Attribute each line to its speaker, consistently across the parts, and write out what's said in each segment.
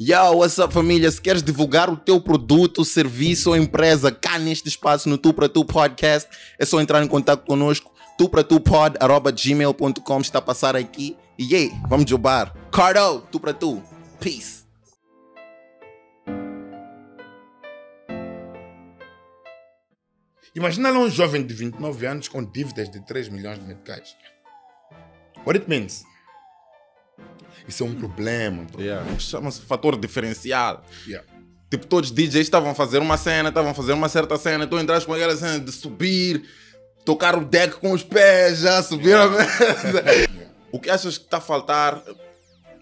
Speaker 1: Yo, what's up família? Se queres divulgar o teu produto, serviço ou empresa cá neste espaço no Tu para Tu Podcast, é só entrar em contato conosco, gmail.com, está a passar aqui. E yeah, vamos jubar. Cardo, Tu para Tu. Peace.
Speaker 2: Imagina lá um jovem de 29 anos com dívidas de 3 milhões de meticais. What it means? isso é um problema. Yeah. Chama-se
Speaker 1: fator diferencial. Yeah. Tipo, todos os DJs estavam a fazer uma cena, estavam a fazer uma certa cena, então entraste com aquela cena de subir, tocar o deck com os pés, já subir yeah. a mesa. O que achas que está a faltar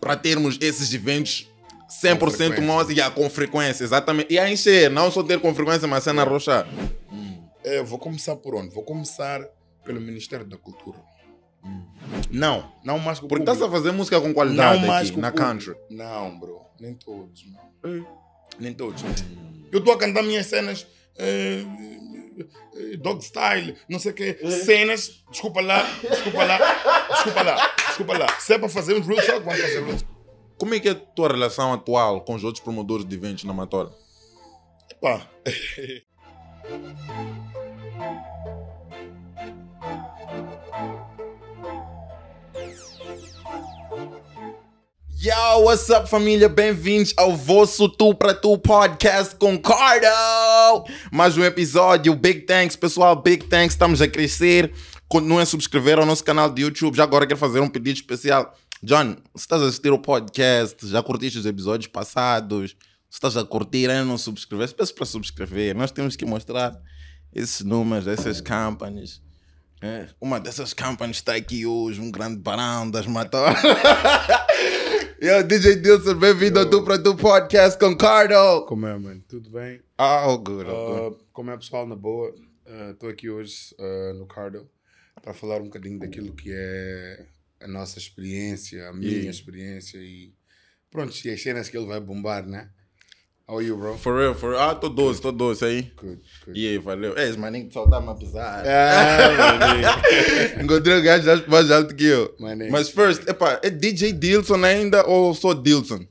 Speaker 1: para termos esses eventos 100% mós e yeah, com frequência, exatamente. E a encher, não só ter com frequência, mas cena roxa.
Speaker 2: Hum. É, vou começar por onde? Vou começar pelo Ministério da Cultura. Não, não mais com Porque estás a fazer música com qualidade Não mais aqui, com na público. country. Não, bro. Nem todos, não. Hum. Nem todos. Eu estou a cantar minhas cenas. Eh, eh, eh, dog style, não sei o quê. Hum. Cenas. Desculpa lá, desculpa lá, desculpa lá, desculpa lá. Se é para fazer um real talk, vamos fazer
Speaker 1: real Como é que é a tua relação atual com os outros promotores de eventos na Matola?
Speaker 2: Epá,
Speaker 1: Yo, what's up família? Bem-vindos ao vosso Tu para Tu podcast com Cardo! Mais um episódio. Big thanks, pessoal. Big thanks. Estamos a crescer. Continuem a subscrever ao nosso canal de YouTube. Já agora quero fazer um pedido especial. John, se estás a assistir o podcast, já curtiste os episódios passados, se estás a curtir ainda não subscrever, peço para subscrever. Nós temos que mostrar esses números, essas campanhas. É. Uma dessas campanhas está aqui hoje, um grande barão das matórias. Eu, DJ Dilson, bem-vindo ao Dupla do Podcast com Cardo. Como é, mano? Tudo bem? Ah, oh, good, oh, good.
Speaker 2: Uh, como é, pessoal? Na boa, estou uh, ah, aqui hoje uh, no Cardo para falar um bocadinho daquilo que é a nossa experiência, a minha yeah. experiência e pronto, e as cenas que ele vai bombar, né? How are you, bro? For real, for real. Ah, tô doce, tô doce aí. Good, good. E aí,
Speaker 1: valeu. É, mas maninho que saudade uma pesada. Ah, é, maninho. Encontrei um gajo mais alto que eu. Mas first, epa, é DJ Dilson ainda ou só Dilson?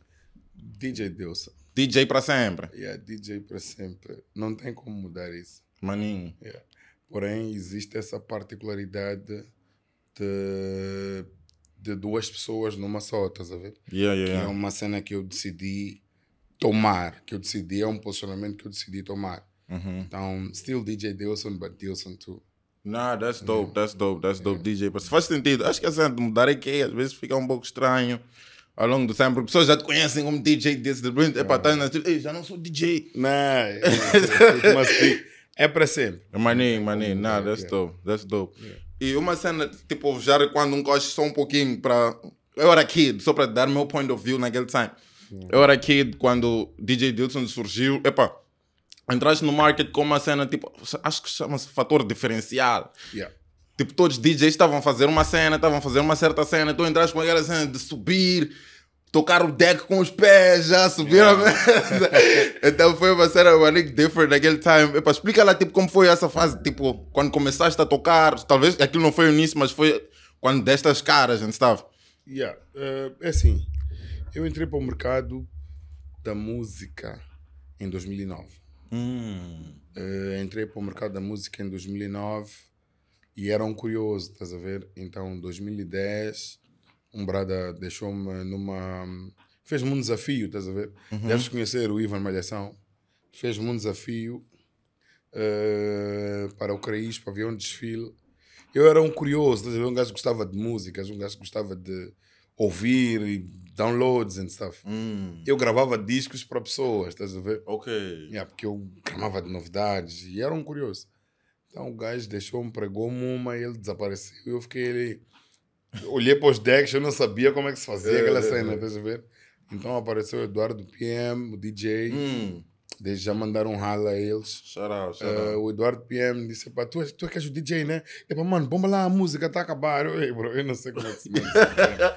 Speaker 2: DJ Dilson. DJ pra sempre. Yeah, DJ pra sempre. Não tem como mudar isso. Maninho. Yeah. Porém, existe essa particularidade de, de duas pessoas numa só, estás a ver? Yeah, yeah, que é yeah. é uma cena que eu decidi tomar, que eu decidi, é um posicionamento que eu decidi tomar. Uhum. Então, still DJ Dilson, but Dilson too.
Speaker 1: Nah, that's dope, that's dope, that's dope, yeah. DJ. Mas faz sentido. Acho que cena de mudar aqui é é, às vezes fica um pouco estranho ao longo do tempo, porque pessoas já te conhecem como DJ desde de repente, é para é. estar na street, já não sou DJ. Não, mas é para sempre. Maninho, maninho, nah, that's dope, that's dope. Yeah. E uma cena, tipo, já quando um gosto só um pouquinho para. Eu era kid, só para dar meu point of view naquele time. Yeah. Eu era kid quando DJ Dilson surgiu. Epá, entraste no market com uma cena tipo. Acho que chama-se fator diferencial. Yeah. Tipo, todos os DJs estavam a fazer uma cena, estavam a fazer uma certa cena. Tu entraste com aquela cena de subir tocar o deck com os pés, já subiram yeah. a mesa. então foi uma cena really different naquele time. Epá, explica lá tipo, como foi essa fase, tipo, quando começaste a tocar, talvez aquilo não foi o início, mas foi quando destas caras, a gente, estava.
Speaker 2: Yeah, uh, é assim, eu entrei para o mercado da música em 2009. Hum. Uh, entrei para o mercado da música em 2009 e era um curioso, estás a ver? Então, 2010, um brada deixou-me numa. fez-me um desafio, estás a ver? Uhum. Deves conhecer o Ivan Malhação. Fez-me um desafio uh, para o Craís, para ver um desfile. Eu era um curioso, estás a ver? Um gajo que gostava de músicas, um gajo que gostava de ouvir e downloads and stuff. Hum. Eu gravava discos para pessoas, estás a ver? Ok. Yeah, porque eu gramava de novidades e era um curioso. Então o gajo deixou-me, pregou-me uma e ele desapareceu. Eu fiquei ali. Olhei para os decks, eu não sabia como é que se fazia é, aquela é, cena, é. estás a ver? Então apareceu o Eduardo PM, o DJ. Hum. Desde já mandaram um rala a eles. Shout out, shout eh, out. Uh, o Eduardo PM disse: pá, tu, tu é que és o DJ, né? E para mano, bomba lá a música, tá a acabar. Eu, eu, eu não sei como é que se manda. Né?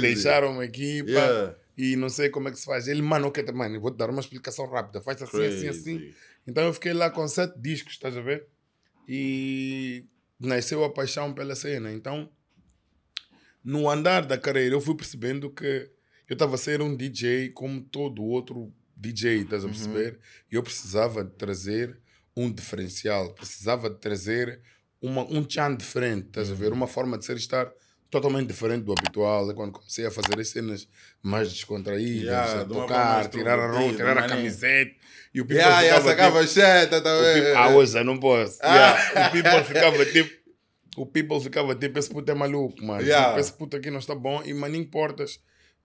Speaker 2: Deixaram uma equipa. Yeah. E não sei como é que se faz. Ele, mano, ok, mano, vou te dar uma explicação rápida. Faz assim, crazy. assim, assim. Então eu fiquei lá com sete discos, estás a ver? E nasceu a paixão pela cena. Então, no andar da carreira, eu fui percebendo que eu estava a ser um DJ como todo outro DJ, estás a uhum. perceber? Uhum. Eu precisava de trazer um diferencial, precisava de trazer uma, um tchan diferente, estás uhum. a ver? Uhum. Uma forma de ser estar totalmente diferente do habitual. É quando comecei a fazer as cenas mais descontraídas, yeah, a tocar, tirar a roupa, tirar a né? camiseta. E o people yeah, ficava yeah, cheta também. ah, hoje não posso. Ah. Yeah. o people ficava tipo... O people ficava tipo, esse puto é maluco, mano. Yeah. Tipo, esse puto aqui não está bom. E maninho portas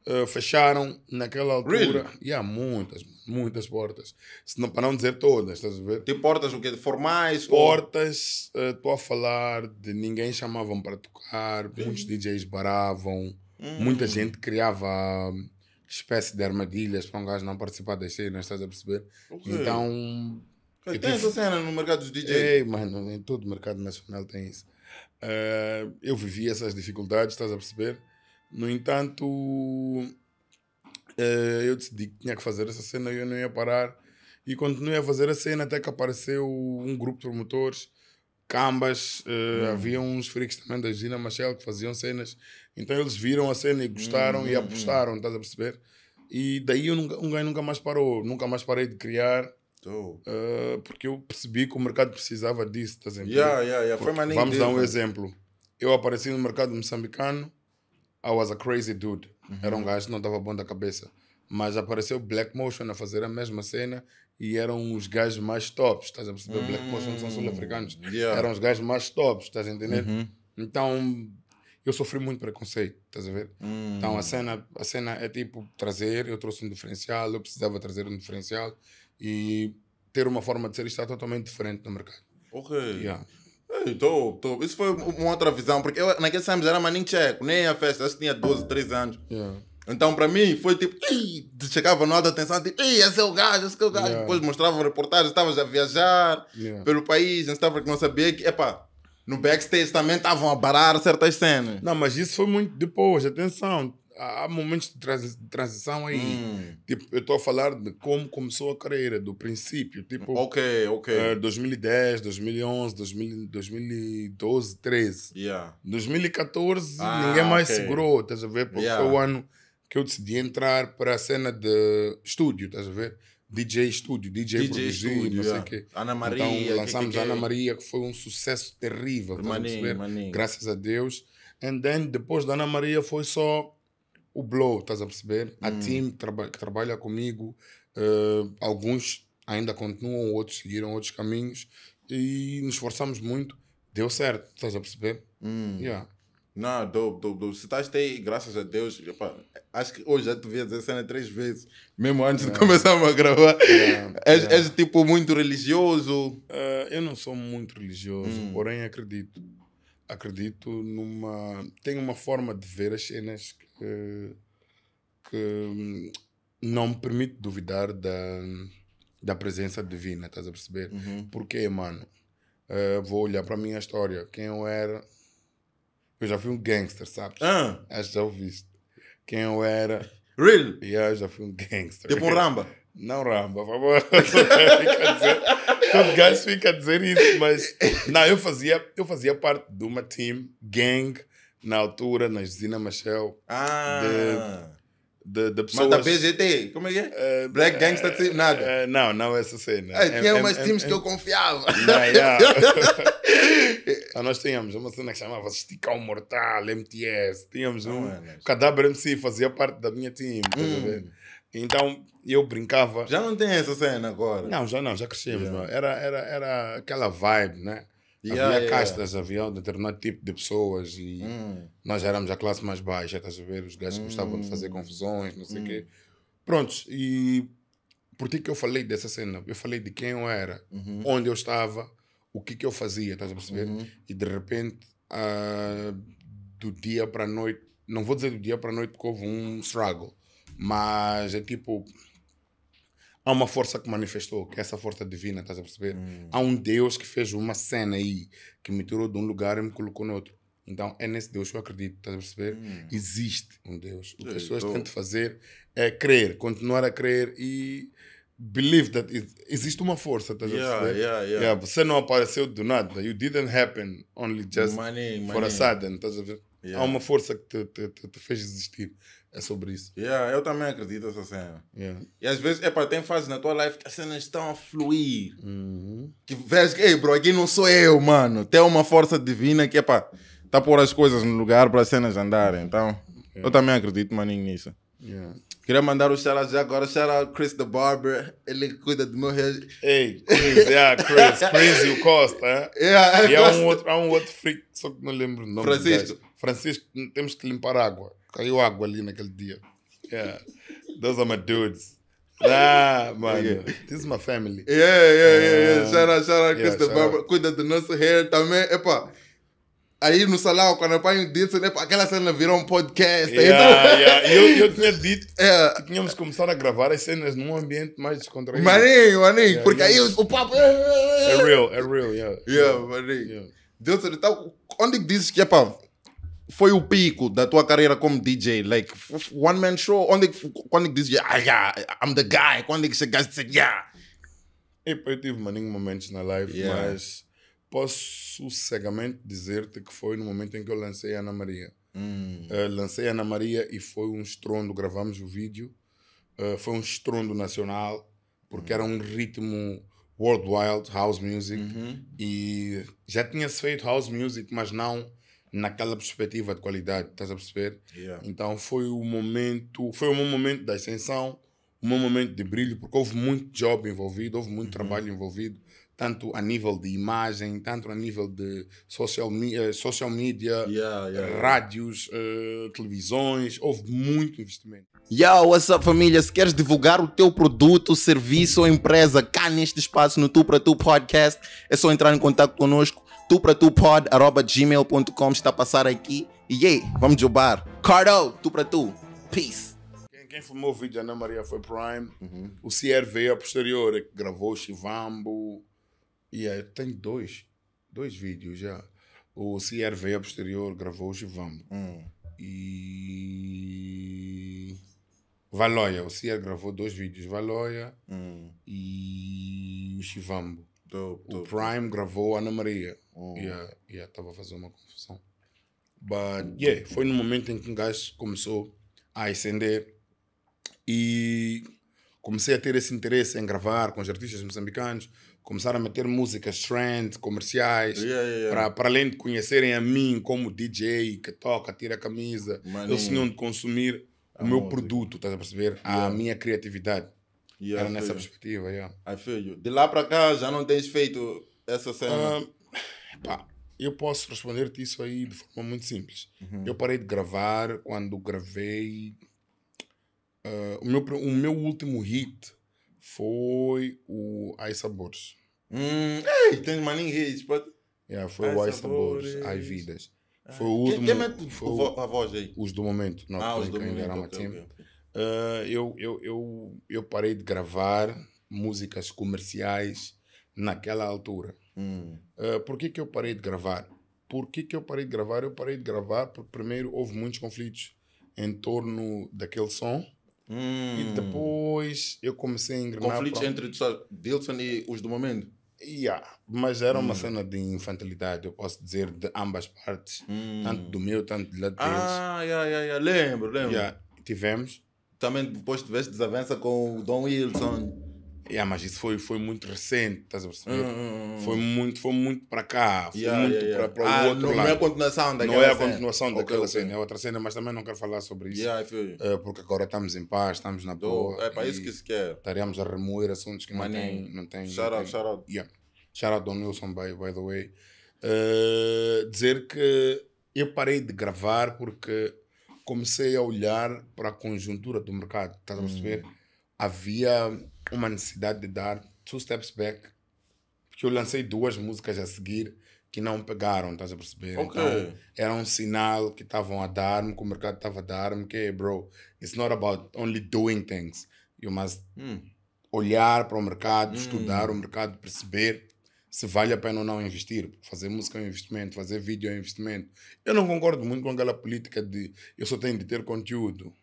Speaker 2: uh, eh, fecharam naquela altura. Really? Yeah, muitas, muitas portas. Não, para não dizer todas, estás a ver? Tem portas o quê? formais? Portas, estou eh, ou... a falar de ninguém chamavam para tocar, muitos DJs baravam, hum. muita gente criava hum, espécie de armadilhas para um gajo não participar das cenas, estás a perceber? Okay. Então. Tem tive... essa cena no mercado dos DJs? Ei, mano, em todo o mercado nacional tem isso. Uh, eu vivi essas dificuldades, estás a perceber? No entanto, eh, eu decidi que tinha que fazer essa cena e eu não ia parar. E continuei a fazer a cena até que apareceu um grupo de promotores, cambas, eh, hum. havia uns freaks também da Gina Machel que faziam cenas. Então eles viram a cena e gostaram hum, e hum, hum. apostaram, hum. estás a perceber? E daí eu nunca, um ganho nunca mais parou, nunca mais parei de criar. Uh, porque eu percebi que o mercado precisava disso, estás a yeah, yeah, yeah. Foi Vamos dar um exemplo. Eu apareci no mercado moçambicano, I was a crazy dude. Uhum. Era um uhum. gajo que não estava bom da cabeça. Mas apareceu Black Motion a fazer a mesma cena e eram os gajos mais tops, estás a perceber? Uhum. Black Motion são hum. sul-africanos. Yeah. Eram os gajos mais tops, estás a entender? Uhum. Então eu sofri muito preconceito, estás a ver? Uhum. Então a hum. cena, a cena é tipo trazer, eu trouxe um diferencial, eu precisava trazer um diferencial e ter uma forma de ser está totalmente diferente no mercado.
Speaker 1: Ok. Yeah
Speaker 2: então tô. Isso foi uma outra visão, porque eu naqueles anos
Speaker 1: era maninho checo nem a festa, acho que tinha 12, 13 anos. Yeah. Então, para mim, foi tipo, Ih! chegava no alto atenção, tipo, Ih, esse é o gajo, esse é o gajo. Yeah. Depois mostravam reportagens, estavas a viajar yeah. pelo país, estava que não sabia que, epá, no backstage também estavam a barar certas cenas.
Speaker 2: Não, mas isso foi muito depois, atenção há momentos de transição aí. Hum. Tipo, eu estou a falar de como começou a carreira, do princípio. Tipo, ok, ok. Uh, 2010, 2011, 2000, 2012, 13. Yeah. 2014, ah, ninguém mais okay. segurou, estás a ver? Porque yeah. foi o ano que eu decidi entrar para a cena de estúdio, estás a ver? DJ Estúdio, DJ, DJ Produzir, não sei o quê. Ana então, Maria. Então lançamos que, que, que... É Ana Maria, que foi um sucesso terrível, maninho, a Graças a Deus. And then, depois da Ana Maria, foi só o Blow, estás a perceber? Hum. A team traba que trabalha comigo, uh, alguns ainda continuam, outros seguiram outros caminhos e nos esforçamos muito. Deu certo, estás a perceber? Hum. Yeah.
Speaker 1: Não, dope, dope, dope. Se estás aí, graças a Deus, opa, acho que hoje já te vi a dizer cena três vezes, mesmo antes de é. começarmos a gravar. É.
Speaker 2: És, é. és, tipo muito religioso? Uh, eu não sou muito religioso, hum. porém acredito. Acredito numa. Tenho uma forma de ver as cenas que, que hum, não me permite duvidar da, da presença divina, estás a perceber? Uhum. Porque, mano, uh, vou olhar para a minha história, quem eu era. Eu já fui um gangster, sabes? Ah. Acho que já ouviste. Quem eu era. Real? Yeah, eu já fui um gangster. Tipo um ramba? Não ramba, por favor. Todo gajo fica a dizer isso, mas. Não, eu fazia, eu fazia parte de uma team, gang na altura, nas Zina Machel. Ah! De, de, de pessoas. Mas da BGT, como é que é? Uh, Black uh, Gangsta uh, nada. Uh, não, não, essa cena. Ah, tinha M, umas M, times M, que eu confiava. Não, yeah. ah, nós tínhamos uma cena que chamava Esticar o Mortal, MTS. Tínhamos ah, um. Ah, Cadáver MC fazia parte da minha team. Hum. Então eu brincava. Já não tem essa cena agora. Não, já não, já crescemos. Yeah. Era, era, era aquela vibe, né? Yeah, havia yeah, castas, yeah. havia um determinado tipo de pessoas e mm. nós éramos a classe mais baixa, estás a ver? Os gajos mm. gostavam de fazer hum. confusões, não sei o mm. quê. Hum. Prontos, e por que que eu falei dessa cena? Eu falei de quem eu era, uhum. onde eu estava, o que que eu fazia, estás a perceber? Uhum. E de repente, uh, do dia para a noite, não vou dizer do dia para a noite porque houve um struggle, mas é tipo há uma força que manifestou, que é essa força divina, estás a perceber? Hum. Há um Deus que fez uma cena aí, que me tirou de um lugar e me colocou no outro. Então é nesse Deus que eu acredito, estás a perceber? Hum. Existe um Deus. O que as pessoas têm de fazer é crer, continuar a crer e believe that it, existe uma força, estás yeah, a perceber? Yeah, yeah. Yeah, você não apareceu do nada. You didn't happen only just money, for money. a sudden, estás a ver? Há uma força que te, te, te, te fez existir. É sobre isso.
Speaker 1: Yeah, eu também acredito nessa cena. Yeah. E às vezes, é para tem fases na tua life que as cenas estão a fluir.
Speaker 2: Uhum.
Speaker 1: Que vês que, ei, bro, aqui não sou eu, mano. Tem uma força divina que é para tá pôr as coisas no lugar para as cenas andarem. Então, yeah. eu também acredito, maninho, nisso. Yeah. Queria mandar um shout-out já agora, shout-out Chris the Barber, ele cuida do meu Ei, Chris, yeah, Chris, Chris e o Costa. Yeah, e há um, outro,
Speaker 2: há um outro freak, só que não lembro o nome. Francisco. Francisco, temos que limpar água. Caiu água ali naquele dia. Yeah. Those are my dudes. Ah, mano. Yeah. This is my family. Yeah, yeah, yeah. yeah. Ah. Shout out, shout out, yeah, Christopher. Shout
Speaker 1: out. Cuida do nosso hair também. Epa. aí no salão, quando apanho disse, epá, aquela cena virou um podcast. Tá yeah, então... yeah. Eu, eu tinha
Speaker 2: dito yeah. que tínhamos começado a gravar as cenas num ambiente mais descontraído. Maninho, maninho, yeah, porque aí o papo... É, é, é, é real, é
Speaker 1: real, yeah. Yeah,
Speaker 2: maninho.
Speaker 1: Deus, então, onde dizes que, epá, foi o pico da tua carreira como DJ? Like, one man show? Onde, quando é que é ah, yeah, I'm the guy? Quando é que chegaste e disse, yeah?
Speaker 2: Eu tive maninho momentos na live, yeah. mas posso cegamente dizer-te que foi no momento em que eu lancei a Ana Maria. Hum. Uh, lancei a Ana Maria e foi um estrondo, gravamos o vídeo, uh, foi um estrondo nacional, porque hum. era um ritmo worldwide, house music, uhum. e já tinha-se feito house music, mas não naquela perspectiva de qualidade, estás a perceber? Yeah. Então foi o momento, foi um momento da ascensão, um momento de brilho, porque houve muito job envolvido, houve muito uhum. trabalho envolvido, tanto a nível de imagem, tanto a nível de social, eh, social media, yeah, yeah, eh, rádios, uh, televisões, houve muito investimento.
Speaker 1: Yo, what's up família? Se queres divulgar o teu produto, serviço ou empresa cá neste espaço no Tu para Tu Podcast, é só entrar em contato conosco tu tu pod, arroba gmail.com está a passar aqui. E yeah, vamos jogar. Cardo, tu para tu. Peace.
Speaker 2: Quem, quem filmou o vídeo de Ana Maria foi Prime. Uhum. O CR veio é a posterior, é gravou o Chivambo. E yeah, é, tem dois, dois vídeos já. O CR veio a posterior, gravou Chivambo. Uhum. E. Valoia, o CR gravou dois vídeos, Valoia uhum. e o Chivambo. o Prime gravou a Ana Maria. Mm. Yeah, yeah, estava fazendo uma confusão. But yeah, foi no momento em que um gajo começou a acender e comecei a ter esse interesse em gravar com os artistas moçambicanos, começaram a meter músicas trend, comerciais, yeah, yeah, yeah. para além de conhecerem a mim como DJ que toca, tira a camisa, eles tinham de consumir o meu música. produto, estás a perceber? A minha criatividade. Era nessa perspectiva, yeah. I feel you. De
Speaker 1: lá para cá já não tens feito essa cena?
Speaker 2: Ah, Pá, eu posso responder-te isso aí de forma muito simples. Uhum. Eu parei de gravar quando gravei. Uh, o, meu, o meu último hit foi o Ai Sabores. Hum, ei, tem maninho hits, pode. Yeah, é, foi Ai o Ai Sabores, Ai Vidas. Ah, foi o último. Quem, quem é foi o, a voz aí? Os do momento, não, ah, os do ainda era okay, okay. Uh, eu, eu, eu, eu parei de gravar músicas comerciais naquela altura. Hum. Uh, por que, que eu parei de gravar? Por que, que eu parei de gravar? Eu parei de gravar porque, primeiro, houve muitos conflitos em torno daquele som. Hum. E depois eu comecei a engrenar. Conflitos pra... entre
Speaker 1: Dilson e os do momento? Yeah,
Speaker 2: mas era hum. uma cena de infantilidade, eu posso dizer, de ambas partes, hum. tanto do meu, tanto de lá deles. Ah,
Speaker 1: yeah, yeah, yeah. lembro, lembro. Yeah. Tivemos. Também depois tiveste desavença
Speaker 2: com o Dom Wilson. Yeah, mas isso foi, foi muito recente, estás a perceber? Hum. hum, hum, hum. Foi muito, foi muito para cá, foi yeah, muito yeah, para, ah, o outro não é lado. Não é a continuação daquela cena. Não é a continuação cena. daquela okay, cena, okay. é outra cena, mas também não quero falar sobre isso. Uh, porque agora estamos em paz, estamos na boa. É para isso que se quer. estaremos a remoer assuntos que não têm. Shout não out, tem, shout out. Yeah. Shout out Don Wilson, by, by the way. Uh, dizer que eu parei de gravar porque comecei a olhar para a conjuntura do mercado, estás a perceber? Hum. Havia uma necessidade de dar two steps back, porque eu lancei duas músicas a seguir que não pegaram, estás a perceber? Okay. Então, era um sinal que estavam a dar-me, que o mercado estava a dar-me, que, bro, it's not about only doing things. You must hmm. olhar para o mercado, hmm. estudar o mercado, perceber se vale a pena ou não investir. Fazer música é um investimento, fazer vídeo é um investimento. Eu não concordo muito com aquela política de eu só tenho de ter conteúdo.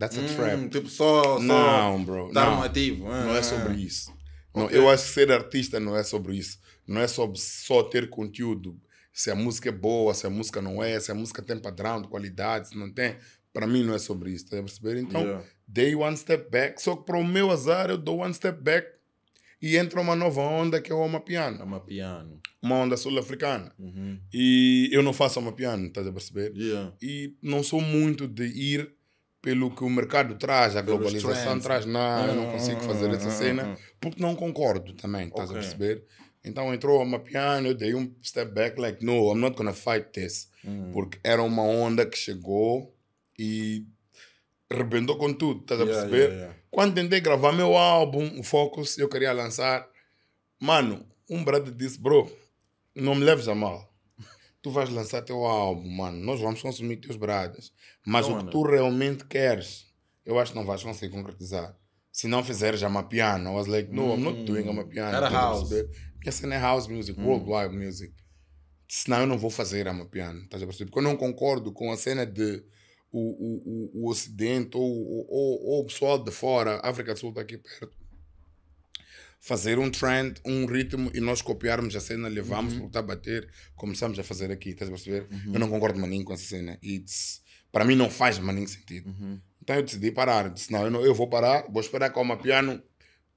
Speaker 2: That's a hum, trap. Tipo, só, só não, bro, dar não. um ativo. Ah, não é sobre isso. Okay. Não, eu acho que ser artista não é sobre isso. Não é sobre só ter conteúdo. Se a música é boa, se a música não é, se a música tem padrão de qualidade, se não tem. Para mim não é sobre isso, tá a perceber? Então, yeah. dei one step back. Só que para o meu azar, eu dou one step back e entra uma nova onda que é o Amapiano. Amapiano. Uma onda sul-africana. Uhum. E eu não faço Amapiano, estás a perceber? Yeah. E não sou muito de ir pelo que o mercado traz, a globalização traz, não, eu não ah, consigo ah, fazer ah, essa cena, porque não concordo também, estás okay. a perceber? Então entrou uma piano, eu dei um step back, like, no, I'm not gonna fight this. Hum. Porque era uma onda que chegou e arrebentou com tudo, estás yeah, a perceber? Yeah, yeah. Quando tentei gravar meu álbum, o Focus, eu queria lançar, mano, um brother disse, bro, não me leves a mal tu vais lançar teu álbum, mano, nós vamos consumir teus bradas. Mas não, o que mano. tu realmente queres, eu acho que não vais conseguir concretizar. Se não fizeres piano I was like, no, I'm not é doing Amapiano. Hum, era house. Minha cena é house music, hum. worldwide music. Senão eu não vou fazer piano estás a perceber? Porque eu não concordo com a cena de o, o, o, o Ocidente ou, ou, ou o pessoal de fora, África do Sul está aqui perto, fazer um trend, um ritmo e nós copiarmos a cena, levamos, uhum. porque a bater, começamos a fazer aqui, estás a perceber? Uhum. Eu não concordo maninho com essa cena. it's para mim não faz maninho sentido. Uhum. Então eu decidi parar. Disse, não eu, não, eu vou parar, vou esperar que uma piano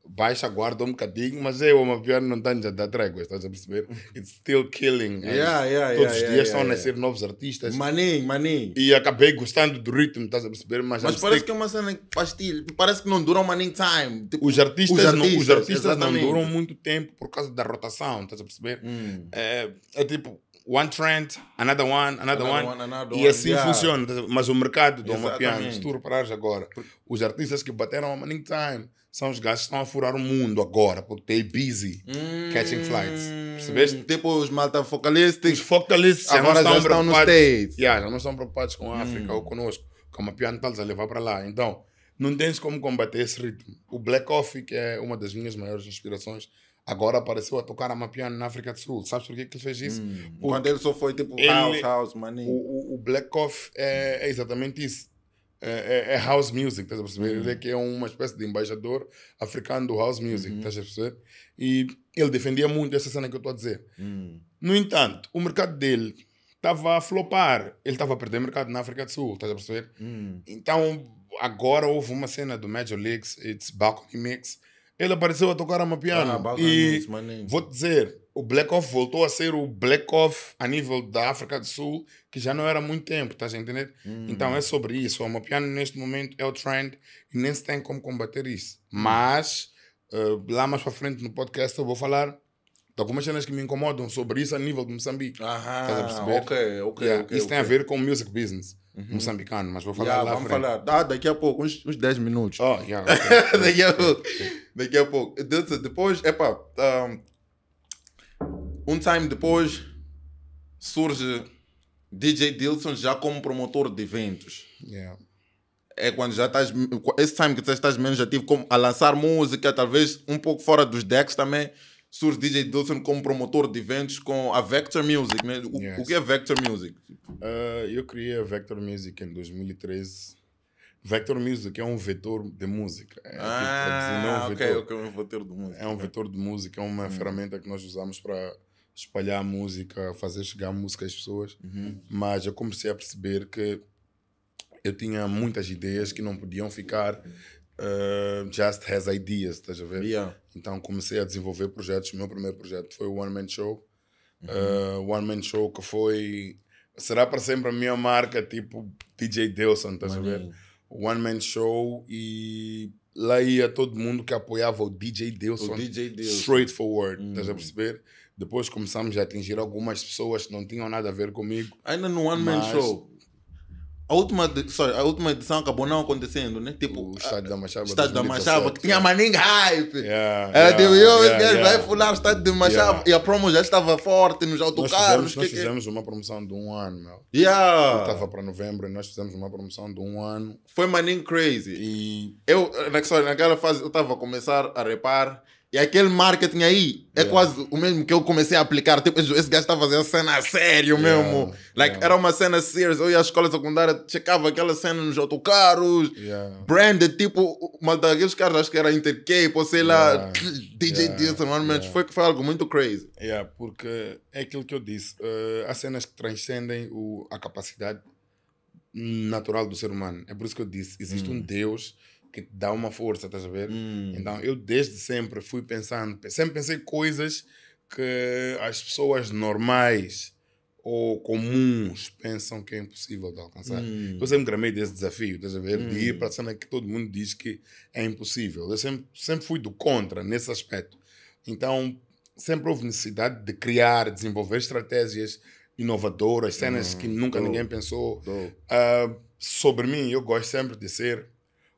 Speaker 2: baixa guarda um bocadinho, mas é uma pior não tanto da trégua estás a perceber? It's still killing. Eh. Yeah, yeah, Todos yeah, os dias yeah, estão a nascer novos artistas. Maninho, maninho. E acabei gostando do ritmo, estás a perceber? Mas, mas parece stick...
Speaker 1: que é uma cena que pastilha, parece que não dura um
Speaker 2: time.
Speaker 1: Tipo, os artistas, os artistas, não, os artistas não, duram
Speaker 2: muito tempo por causa da rotação, estás a perceber? Hum. É, é, tipo, one trend, another one, another, another one. one another e assim yeah. funciona. Então, mas o mercado do Amapiano, se tu reparares agora, os artistas que bateram a Manning Time são os gajos que estão a furar o mundo agora, porque they busy mm. catching flights. Percebeste?
Speaker 1: Tipo os malta focalistas. Os focalistas agora já estão, no States.
Speaker 2: Yeah, já não estão preocupados com a África mm. ou conosco. O Amapiano está-lhes a levar para lá. Então, não tens como combater esse ritmo. O Black Coffee, que é uma das minhas maiores inspirações, Agora apareceu a tocar piano na África do Sul. Sabes por que, que ele fez isso? Hum. Quando ele só foi tipo ele, house, house, maninho. O, o, Black Off é, é exatamente isso. É, é, é, house music, estás a perceber? Uhum. Ele é que é uma espécie de embaixador africano do house music, uhum. estás a perceber? E ele defendia muito essa cena que eu estou a dizer. Uhum. No entanto, o mercado dele estava a flopar, ele estava a perder mercado na África do Sul, estás a perceber? Hum. Então, agora houve uma cena do Major Leagues, It's Balcony Mix, ele apareceu a tocar uma Ah, e vou te dizer, o Black Off voltou a ser o Black Off a nível da África do Sul, que já não era muito tempo, estás a entender? Hum. Então é sobre isso. O piano neste momento é o trend e nem se tem como combater isso. Mas, uh, lá mais para frente no podcast eu vou falar de algumas cenas que me incomodam sobre isso a nível de Moçambique. Aham, estás a perceber? ok, Yeah. isso okay. tem a ver com music business uhum. moçambicano, mas vou falar yeah, lá vamos falar.
Speaker 1: Ah, daqui a pouco, uns, uns 10 minutos.
Speaker 2: Oh, yeah, okay. daqui, a
Speaker 1: pouco, daqui a pouco. Depois, epá, um, um time depois surge DJ Dilson já como promotor de eventos. Yeah. É quando já estás. Esse time que tu estás menos tive como a lançar música, talvez um pouco fora dos decks também surge DJ Dilson como promotor de
Speaker 2: eventos com a Vector Music. Né? O, yes. o que é Vector Music? Uh, eu criei a Vector Music em 2013. Vector Music é um vetor de música. É, tipo, é ah, ok, é um vetor, okay, um vetor de música. É um vetor de música, é uma uhum. ferramenta que nós usamos para espalhar a música, fazer chegar a música às pessoas. Uhum. Mas eu comecei a perceber que eu tinha muitas ideias que não podiam ficar Uh, just has ideas, estás a ver? Yeah. Então comecei a desenvolver projetos. O meu primeiro projeto foi o One Man Show. Uhum. Uh, One Man Show que foi. Será para sempre a minha marca, tipo DJ Delson, estás a ver? One Man Show e lá ia todo mundo que apoiava o DJ Delson. Straightforward, uhum. estás a uhum. perceber? Depois começamos a atingir algumas pessoas que não tinham nada a ver comigo. Ainda no One Man Show
Speaker 1: a última, sorry, a última edição acabou não acontecendo, né? Tipo, o estádio da Machava. O estádio 2017, da Machava, que tinha yeah. É. hype. Yeah,
Speaker 2: Era é, yeah, tipo, eu yeah, yeah. vai fular
Speaker 1: o estádio da Machava. E a promo já estava forte nos autocarros. Nós fizemos, nós que fizemos
Speaker 2: uma promoção de um ano, meu. Yeah. Eu estava para novembro e nós fizemos
Speaker 1: uma promoção de um ano.
Speaker 2: Foi Manning crazy. E eu, sorry, naquela fase,
Speaker 1: eu estava a começar a reparar e aquele marketing aí é yeah. quase o mesmo que eu comecei a aplicar. Tipo, esse gajo está fazendo cena a sério yeah. mesmo. Like, yeah. Era uma cena serious. Eu ia à escola secundária, checava aquela cena nos autocarros. Yeah. Branded, tipo, uma daqueles caras, acho que era Intercape, ou sei lá, DJ yeah. Dilson, mas foi,
Speaker 2: foi algo muito crazy. Yeah, porque é aquilo que eu disse. Uh, há cenas que transcendem o, a capacidade natural do ser humano. É por isso que eu disse, existe um hum. Deus que dá uma força, estás a ver? Hum. Então eu desde sempre fui pensando, sempre pensei coisas que as pessoas normais ou comuns pensam que é impossível de alcançar. Hum. Eu sempre gramei desse desafio, estás a ver? Hum. De ir hum. para a cena que todo mundo diz que é impossível. Eu sempre, sempre fui do contra nesse aspecto. Então sempre houve necessidade de criar, desenvolver estratégias inovadoras, cenas hum. que nunca ninguém pensou. Ah, sobre mim, eu gosto sempre de ser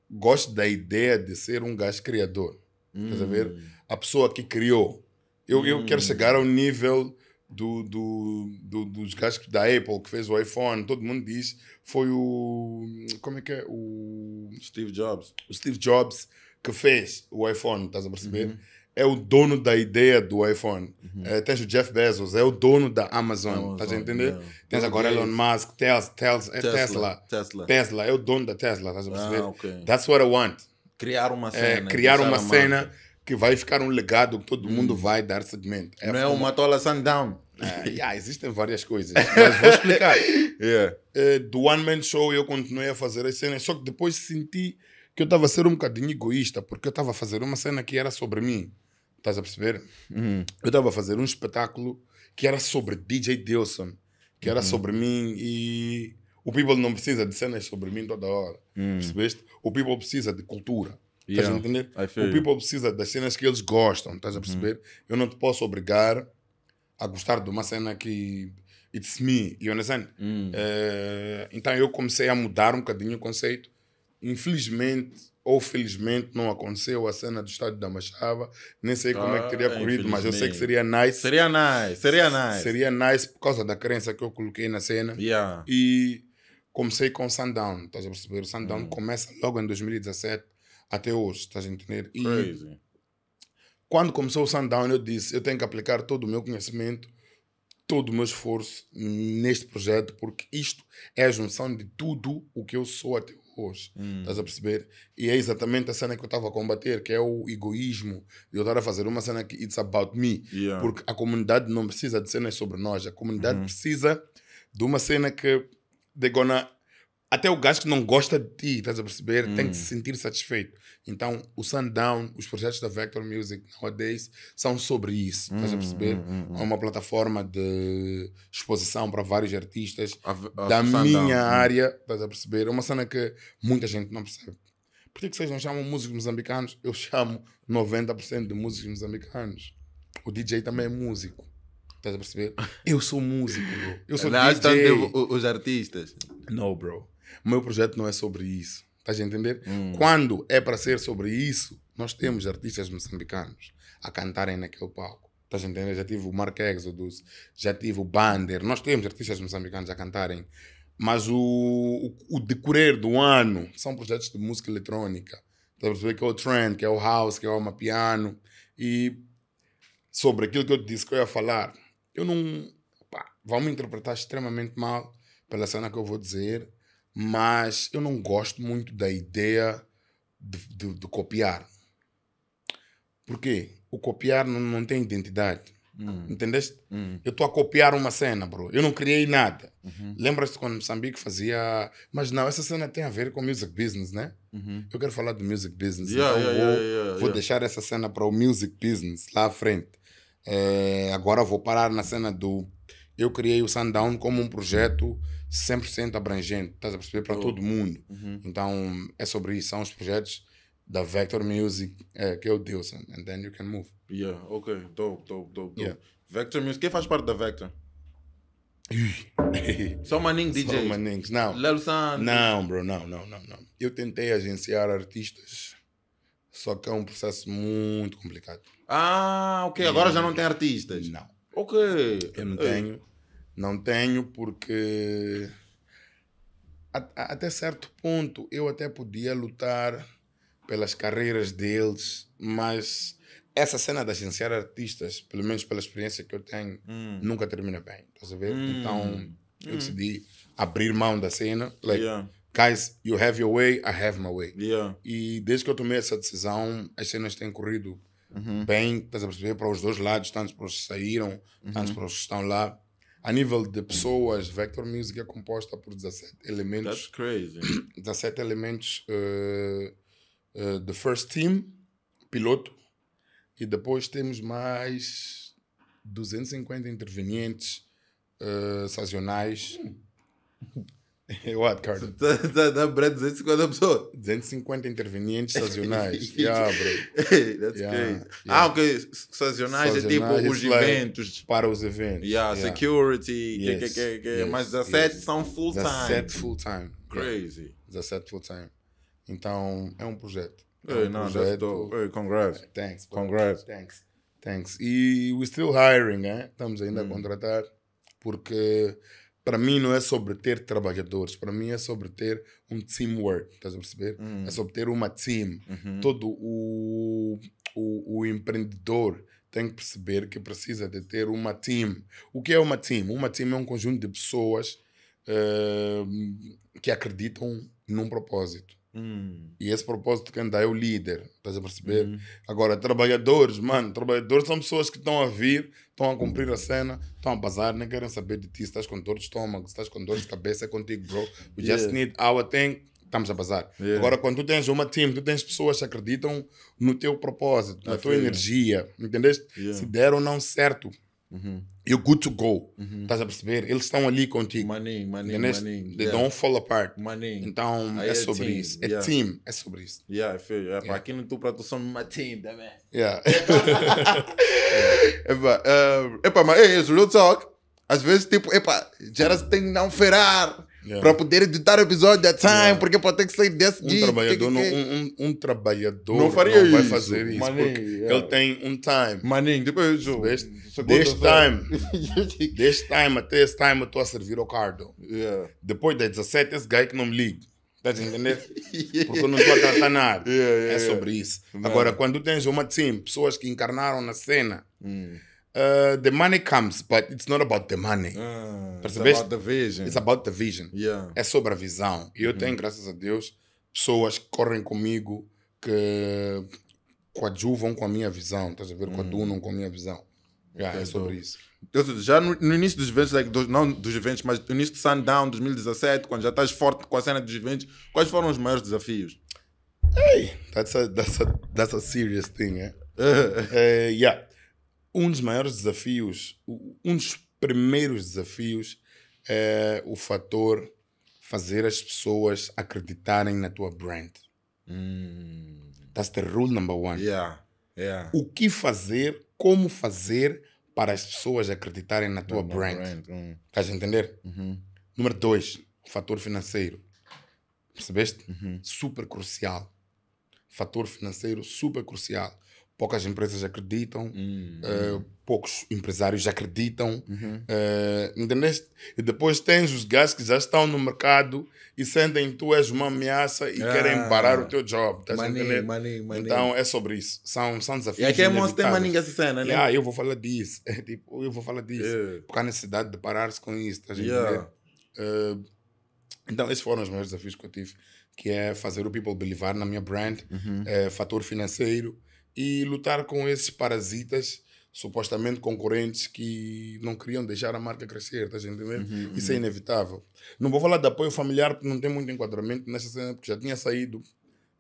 Speaker 2: gosto da ideia de ser um gajo criador. Hum. Quer saber? A pessoa que criou. Eu, hum. eu quero hum. chegar ao nível do, do, do, dos gajos da Apple que fez o iPhone. Todo mundo diz foi o. Como é que é? O. Steve Jobs. O Steve Jobs que fez o iPhone, estás a perceber? Uhum é o dono da ideia do iPhone. Uhum. É, tens o Jeff Bezos, é o dono da Amazon, Amazon tá a entender? Yeah. Tens agora Elon Musk, Tels, Tels, é Tesla, Tesla, Tesla. Tesla. é o dono da Tesla, estás Ah, okay. That's what I want. Criar uma é, cena. É, criar uma cena que vai ficar um legado que todo mundo hum. vai dar segmento. É Não é uma
Speaker 1: tola sundown.
Speaker 2: Uh, yeah, existem várias coisas, mas vou explicar. yeah. uh, do One Man Show eu continuei a fazer as cenas, só que depois senti que eu estava a ser um bocadinho egoísta, porque eu estava a fazer uma cena que era sobre mim. Estás a perceber? Uhum. Eu estava a fazer um espetáculo que era sobre DJ Dilson, que era uhum. sobre mim e o people não precisa de cenas sobre mim toda hora. Uhum. Percebeste? O people precisa de cultura. Estás a entender? O people precisa das cenas que eles gostam. Estás a uhum. perceber? Eu não te posso obrigar a gostar de uma cena que. It's me, you understand? Uh, então eu comecei a mudar um bocadinho o conceito. Infelizmente ou felizmente não aconteceu a cena do estádio da Machava. Nem sei ah, como é que teria ah, corrido, mas eu sei que seria nice. Seria nice, seria nice. Seria nice por causa da crença que eu coloquei na cena. Yeah. E comecei com o Sundown, estás a perceber? O Sundown hum. começa logo em 2017 até hoje, estás a entender? E Quando começou o Sundown, eu disse: eu tenho que aplicar todo o meu conhecimento, todo o meu esforço neste projeto, porque isto é a junção de tudo o que eu sou até hoje hoje. Hum. Estás a perceber? E é exatamente a cena que eu estava a combater, que é o egoísmo de eu estar a fazer uma cena que it's about me. Yeah. Porque a comunidade não precisa de cenas sobre nós, a comunidade uhum. precisa de uma cena que they're gonna até o gajo que não gosta de ti, estás a perceber, hum. tem que se hum. sentir satisfeito. Então, o Sundown, os projetos da Vector Music nowadays são sobre isso, hum, estás a hum, perceber? Hum, hum, é uma plataforma de exposição para vários artistas a, a, da minha área, estás a perceber? É uma cena que muita gente não percebe. Por que vocês não chamam músicos moçambicanos? Eu chamo 90% de músicos moçambicanos. O DJ também é músico. Estás a perceber? Eu sou músico, bro. Eu sou não, DJ. Os artistas. Não, bro. O meu projeto não é sobre isso. Estás a entender? Hum. Quando é para ser sobre isso, nós temos artistas moçambicanos a cantarem naquele palco. Estás a entender? Já tive o Mark Exodus, já tive o Bander. Nós temos artistas moçambicanos a cantarem. Mas o, o, o decorrer do ano são projetos de música eletrônica. Estás a perceber que é o trend, que é o house, que é o piano. E sobre aquilo que eu te disse que eu ia falar, eu não. Pá, vão me interpretar extremamente mal pela cena que eu vou dizer mas eu não gosto muito da ideia de, de, de copiar. Porque o copiar não, não tem identidade. Hum. Entendeste? Hum. Eu estou a copiar uma cena, bro. Eu não criei nada. Uhum. Lembras-te quando Moçambique fazia. Mas não, essa cena tem a ver com music business, né? Uhum. Eu quero falar do music business. Yeah, então yeah, vou, yeah, vou deixar essa cena para o music business lá à frente. É, agora vou parar na cena do. Eu criei o Sundown como um projeto 100% abrangente, estás a perceber? Para oh. todo mundo. Uhum. Então é sobre isso, são os projetos da Vector Music, é, que é o Deus and then you can move. Yeah,
Speaker 1: ok, dope, dope, dope, yeah. Vector Music, quem faz
Speaker 2: parte da Vector? Só Maning DJ. Só Manings, não. Lelo Não, bro, não, não, não, não. Eu tentei agenciar artistas, só que é um processo muito complicado.
Speaker 1: Ah, ok, agora e... já não tem
Speaker 2: artistas? Não. Ok. Eu não tenho. Não tenho porque até certo ponto eu até podia lutar pelas carreiras deles, mas essa cena de agenciar artistas, pelo menos pela experiência que eu tenho, hum. nunca termina bem. Estás a ver? Hum. Então eu hum. decidi abrir mão da cena. Like, yeah. Guys, you have your way, I have my way. Yeah. E desde que eu tomei essa decisão, as cenas têm corrido uhum. bem, estás a perceber? Para os dois lados, tanto para os que saíram, uhum. tanto para os que estão lá a nível de pessoas, Vector Music é composta por 17 elementos. That's crazy. 17 elementos uh, uh, the first team, piloto, e depois temos mais 250 intervenientes uh, sazonais. Hum what o wildcard. Dá, dá, dá para 250 pessoas. 250 intervenientes sazonais. yeah, bro, that's yeah, great. Yeah. Ah, ok. Sazonais, é tipo os like eventos. Para os eventos. Yeah, yeah. security. Yes, que, que, que, yes, Mas 17 yes. são full time. 17 full time. Crazy. 17 full time. Então, é um projeto. É um hey, no, projeto. Hey, congrats. É, thanks. Congrats. Thanks. Thanks. E we're still hiring, eh? Estamos ainda mm. a hum. contratar. Porque para mim não é sobre ter trabalhadores, para mim é sobre ter um teamwork, estás a perceber? Uhum. É sobre ter uma team. Uhum. Todo o, o, o, empreendedor tem que perceber que precisa de ter uma team. O que é uma team? Uma team é um conjunto de pessoas uh, que acreditam num propósito. Hum. E esse propósito quem dá é o líder, estás a perceber? Hum. Agora, trabalhadores, mano, trabalhadores são pessoas que estão a vir, estão a cumprir a uhum. cena, estão a bazar, nem querem saber de ti, se estás com dor de estômago, se estás com dor de cabeça, é contigo, bro. We yeah. just need our thing, estamos a bazar. Yeah. Agora, quando tu tens uma team, tu tens pessoas que acreditam no teu propósito, na, tua energia, entendeste? Yeah. Se der ou não certo, Uhum. You're good to go. Uhum. a perceber? Eles estão ali contigo. Money, money, money. They yeah. don't fall apart.
Speaker 1: Money. Então é, é, sobre team. isso. É yeah. team. É sobre isso. Yeah, filho. É, yeah. Aqui no para tu somos uma team também. Tá yeah. epa, uh, epa, mas é isso. Real talk. Às vezes, tipo, epa, Jaras tem que não ferar. Yeah. Para poder editar o episódio a é time, yeah. porque
Speaker 2: pode ter que sair desse um dia. Trabalhador que, que, que... um, um, trabalhador não, faria não vai isso. fazer isso, Maninho, porque yeah. É. ele tem um time. Maninho, depois eu Deste, deste time, deste time até esse time eu estou a servir ao Cardo. Depois das 17, esse gajo que não me liga. Estás a entender? Porque eu não estou a tratar nada. É sobre isso. Agora, quando tens uma team, pessoas que encarnaram na cena... Hum uh, the money comes, but it's not about the money. Ah, it's about the vision. It's about the vision. Yeah. É sobre a visão. E eu uhum. tenho, graças a Deus, pessoas que correm comigo que coadjuvam com a minha visão. Estás a ver? Uhum. Coadunam com a minha visão. Yeah, é sobre isso.
Speaker 1: já no, no, início dos eventos, like, não dos eventos, mas no início do Sundown 2017, quando já estás forte com a
Speaker 2: cena dos eventos, quais foram os maiores desafios? Hey, that's a, that's a, that's a serious thing, eh? uh, yeah um dos maiores desafios, um dos primeiros desafios é o fator fazer as pessoas acreditarem na tua brand. Mm. That's the rule number one. Yeah. Yeah. O que fazer, como fazer para as pessoas acreditarem na tua number brand. brand. Hum. Estás a entender? Uhum. Número dois, o fator financeiro. Percebeste? Uhum. Super crucial. Fator financeiro super crucial poucas empresas acreditam, uhum. uh, poucos empresários acreditam. Uhum. Uh, e depois tens os gás que já estão no mercado e sentem que tu és uma ameaça e ah, querem parar o teu job. Tá money, money, money. Então é sobre isso. São, são desafios. E aqui é tem maninha essa cena, né? Yeah, eu vou falar disso. É, tipo, eu vou falar disso. Yeah. Porque há necessidade de parar-se com isso. Tá yeah. uh, então, esses foram os meus desafios que eu tive, que é fazer o people believe na minha brand, uhum. é, fator financeiro, e lutar com esses parasitas supostamente concorrentes que não queriam deixar a marca crescer, tá entendendo? Uhum, Isso é uhum. é inevitável. Não vou falar de apoio familiar porque não tem muito enquadramento nessa cena, porque já tinha saído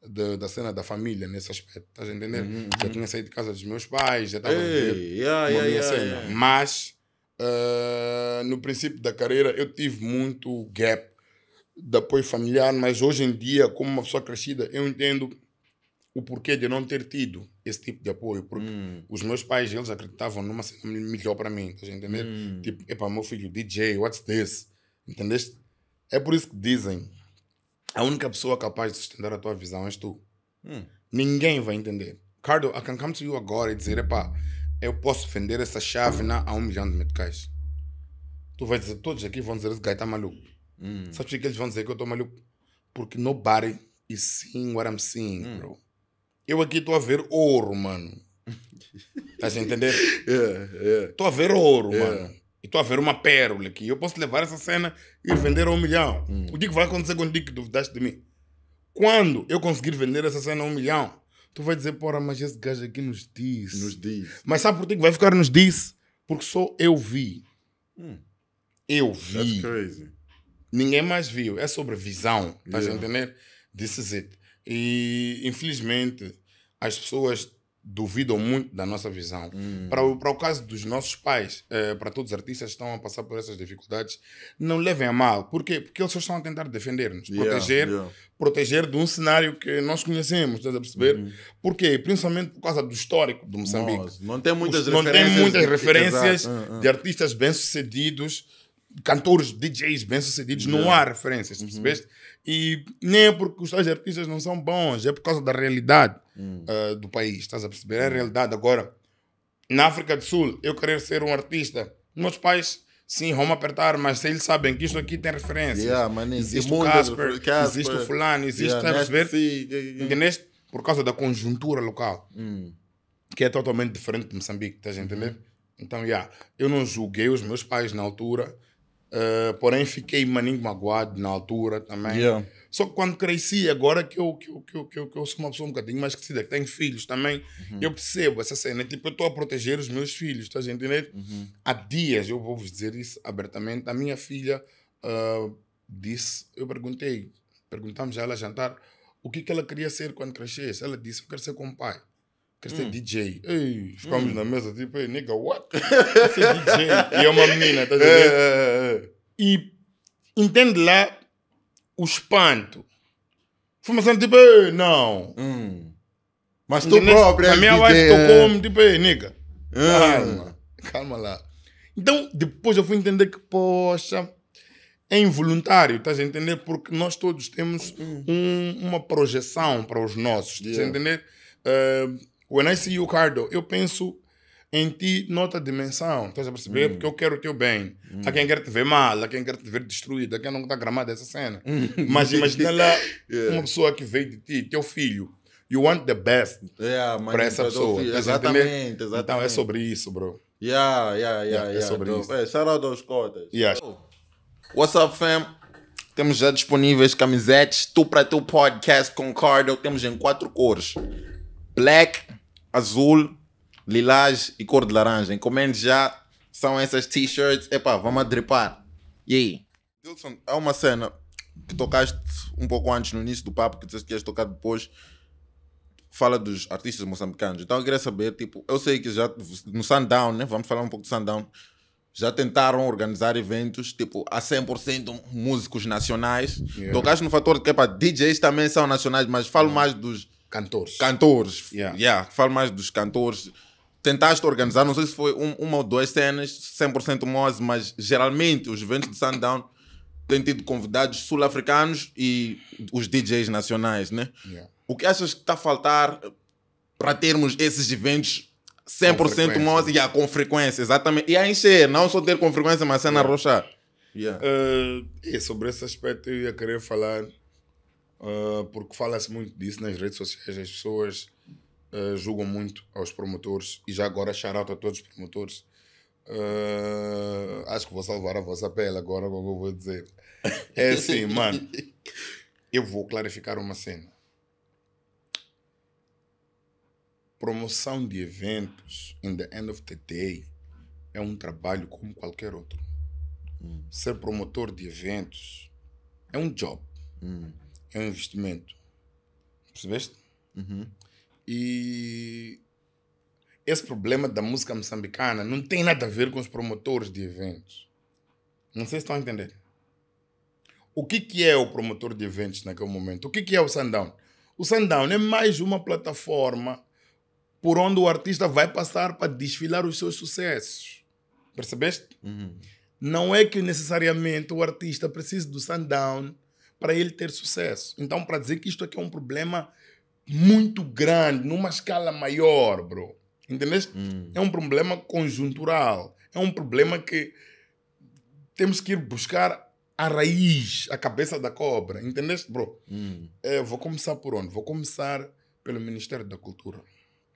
Speaker 2: de, da cena da família nesse aspecto, tá entendendo? Uhum, já uhum. tinha saído de casa dos meus pais, já estava yeah, yeah, yeah, cena. Yeah. Mas uh, no princípio da carreira eu tive muito gap de apoio familiar, mas hoje em dia, como uma pessoa crescida, eu entendo o porquê de não ter tido esse tipo de apoio, porque hum. os meus pais, eles acreditavam numa cena melhor para mim, estás a entender? Hum. Tipo, epá, meu filho, DJ, what's this? Entendeste? É por isso que dizem, a única pessoa capaz de sustentar a tua visão és tu. Hum. Ninguém vai entender. Cardo, I can come to you agora e dizer, epá, eu posso vender essa chave na, a um milhão de meticais. Tu vais dizer, todos aqui vão dizer, esse gajo está maluco. Hum. Sabes é que eles vão dizer que eu estou maluco? Porque nobody is seeing what I'm seeing, hum. bro. Eu aqui estou a ver ouro, mano. Estás a entender? Estou é, é. yeah, yeah. a ver ouro, yeah. É. mano. E estou a ver uma pérola aqui. Eu posso levar essa cena e vender a um milhão. Hum. O que vai acontecer o que duvidaste de mim? Quando eu conseguir vender essa cena a um milhão, tu vai dizer, porra, mas esse gajo aqui nos disse. Nos disse. Mas sabe por que vai ficar nos disse? Porque só eu vi. Hum. Eu vi. That's crazy. Ninguém mais viu. É sobre visão. Estás yeah. a entender? This is it. E, infelizmente, as pessoas duvidam muito da nossa visão. Hum. Para, o, para o caso dos nossos pais, eh, para todos os artistas que estão a passar por essas dificuldades, não levem a mal. Por quê? Porque eles só estão a tentar defender-nos, yeah, proteger, yeah. proteger de um cenário que nós conhecemos, estás a perceber? Uhum. Por quê? Principalmente por causa do histórico do Moçambique. Nossa, não tem muitas Os, referências, não tem muitas referências ah, ah. de artistas bem-sucedidos, cantores, DJs bem-sucedidos, yeah. não há referências, uhum. percebeste? E nem é porque os tais artistas não são bons, é por causa da realidade hum. uh, do país. Estás a perceber? É a hum. realidade agora. Na África do Sul, eu querer ser um artista, meus pais Sim, vão apertar, mas eles sabem que isto aqui tem referências. Yeah, man, existe o Casper, Casper, existe o fulano, existe, yeah, perceber ver? Por causa da conjuntura local, hum. que é totalmente diferente de Moçambique, estás a entender? Hum. Então, yeah, eu não julguei os meus pais na altura, eh, porém, fiquei maninho magoado na altura também. Yeah. Só que quando cresci, agora que eu, que, eu, que, eu, que, eu, que eu sou uma pessoa um bocadinho mais crescida, que tenho filhos também, uhum. eu percebo essa cena. Tipo, eu estou a proteger os meus filhos, estás a entender? Uhum. Há dias, eu vou-vos dizer isso abertamente, a minha filha uh, disse, eu perguntei, perguntamos a ela jantar, o que, que ela queria ser quando crescesse. Ela disse, eu quero ser como pai quero ser hum. DJ. Ei, ficamos hum. na mesa, tipo, ei, nigga, what? Quero ser DJ. e é uma menina, tá é, é, é, é. E entende lá o espanto. Formação tipo, ei, não. Hum. Mas tu próprio A minha wife tocou-me, tipo, ei, nigga, hum. calma, calma lá. Então, depois eu fui entender que, poxa, é involuntário, estás a entender? Porque nós todos temos hum. um, uma projeção para os nossos, estás yeah. a entender? Uh, When I see you, Cardo, eu penso em ti noutra dimensão. Estás a perceber? Hum. Porque eu quero o teu bem. Hum. Há quem quer te ver mal, há quem quer te ver destruído, há quem não está gramado essa cena. Hum. Mas imagina lá yeah. uma pessoa que veio de ti, teu filho. You want the best yeah, para essa pessoa. Exatamente, exatamente. Então é sobre isso, bro.
Speaker 1: Yeah, yeah, yeah. yeah, é sobre isso. É, shout out aos cotas. Yeah. Oh. What's up, fam? Temos já disponíveis camisetes. Tu para teu podcast com Cardo. Temos em quatro cores: black, azul, lilás e cor de laranja. Encomende já. São essas t-shirts. Epá, vamos adripar. E aí? Dilson, há uma cena que tocaste um pouco antes no início do papo, que disseste que ias tocar depois. Fala dos artistas moçambicanos. Então eu queria saber, tipo, eu sei que já no Sundown, né? Vamos falar um pouco do Sundown. Já tentaram organizar eventos, tipo, a 100% músicos nacionais. Yeah. Tocaste no fator que, epá, DJs também são nacionais, mas falo mais dos Cantores. Cantores. Yeah. yeah. Falo mais dos cantores. Tentaste organizar, não sei se foi um, uma ou duas cenas, 100% Mose, mas geralmente os eventos de Sundown têm tido convidados sul-africanos e os DJs nacionais, né? Yeah. O que achas que está a faltar para termos esses eventos 100% Mose e yeah, com frequência, exatamente? E a encher, não só ter com frequência, mas cena yeah. roxa. Yeah.
Speaker 2: Uh, e sobre esse aspecto eu ia querer falar ah, porque fala-se muito disso nas redes sociais, as pessoas uh, julgam muito aos promotores e já agora charalto a todos os promotores. Uh, acho que vou salvar a vossa pele agora, como eu vou dizer. É assim, mano. Eu vou clarificar uma cena. Promoção de eventos, in the end of the day, é um trabalho como qualquer outro. Hum. Ser promotor de eventos é um job. Hum é um investimento. Percebeste? Uhum. E esse problema da música moçambicana não tem nada a ver com os promotores de eventos. Não sei se estão a entender. O que, que é o promotor de eventos naquele momento? O que, que é o Sundown? O Sundown é mais uma plataforma por onde o artista vai passar para desfilar os seus sucessos. Percebeste? Uhum. Não é que necessariamente o artista precise do Sundown para ele ter sucesso. Então, para dizer que isto aqui é um problema muito grande, numa escala maior, bro. Entendeste? Hum. É um problema conjuntural. É um problema que temos que ir buscar a raiz, a cabeça da cobra. Entendeste, bro? Hum. É, vou começar por onde? Vou começar pelo Ministério da Cultura.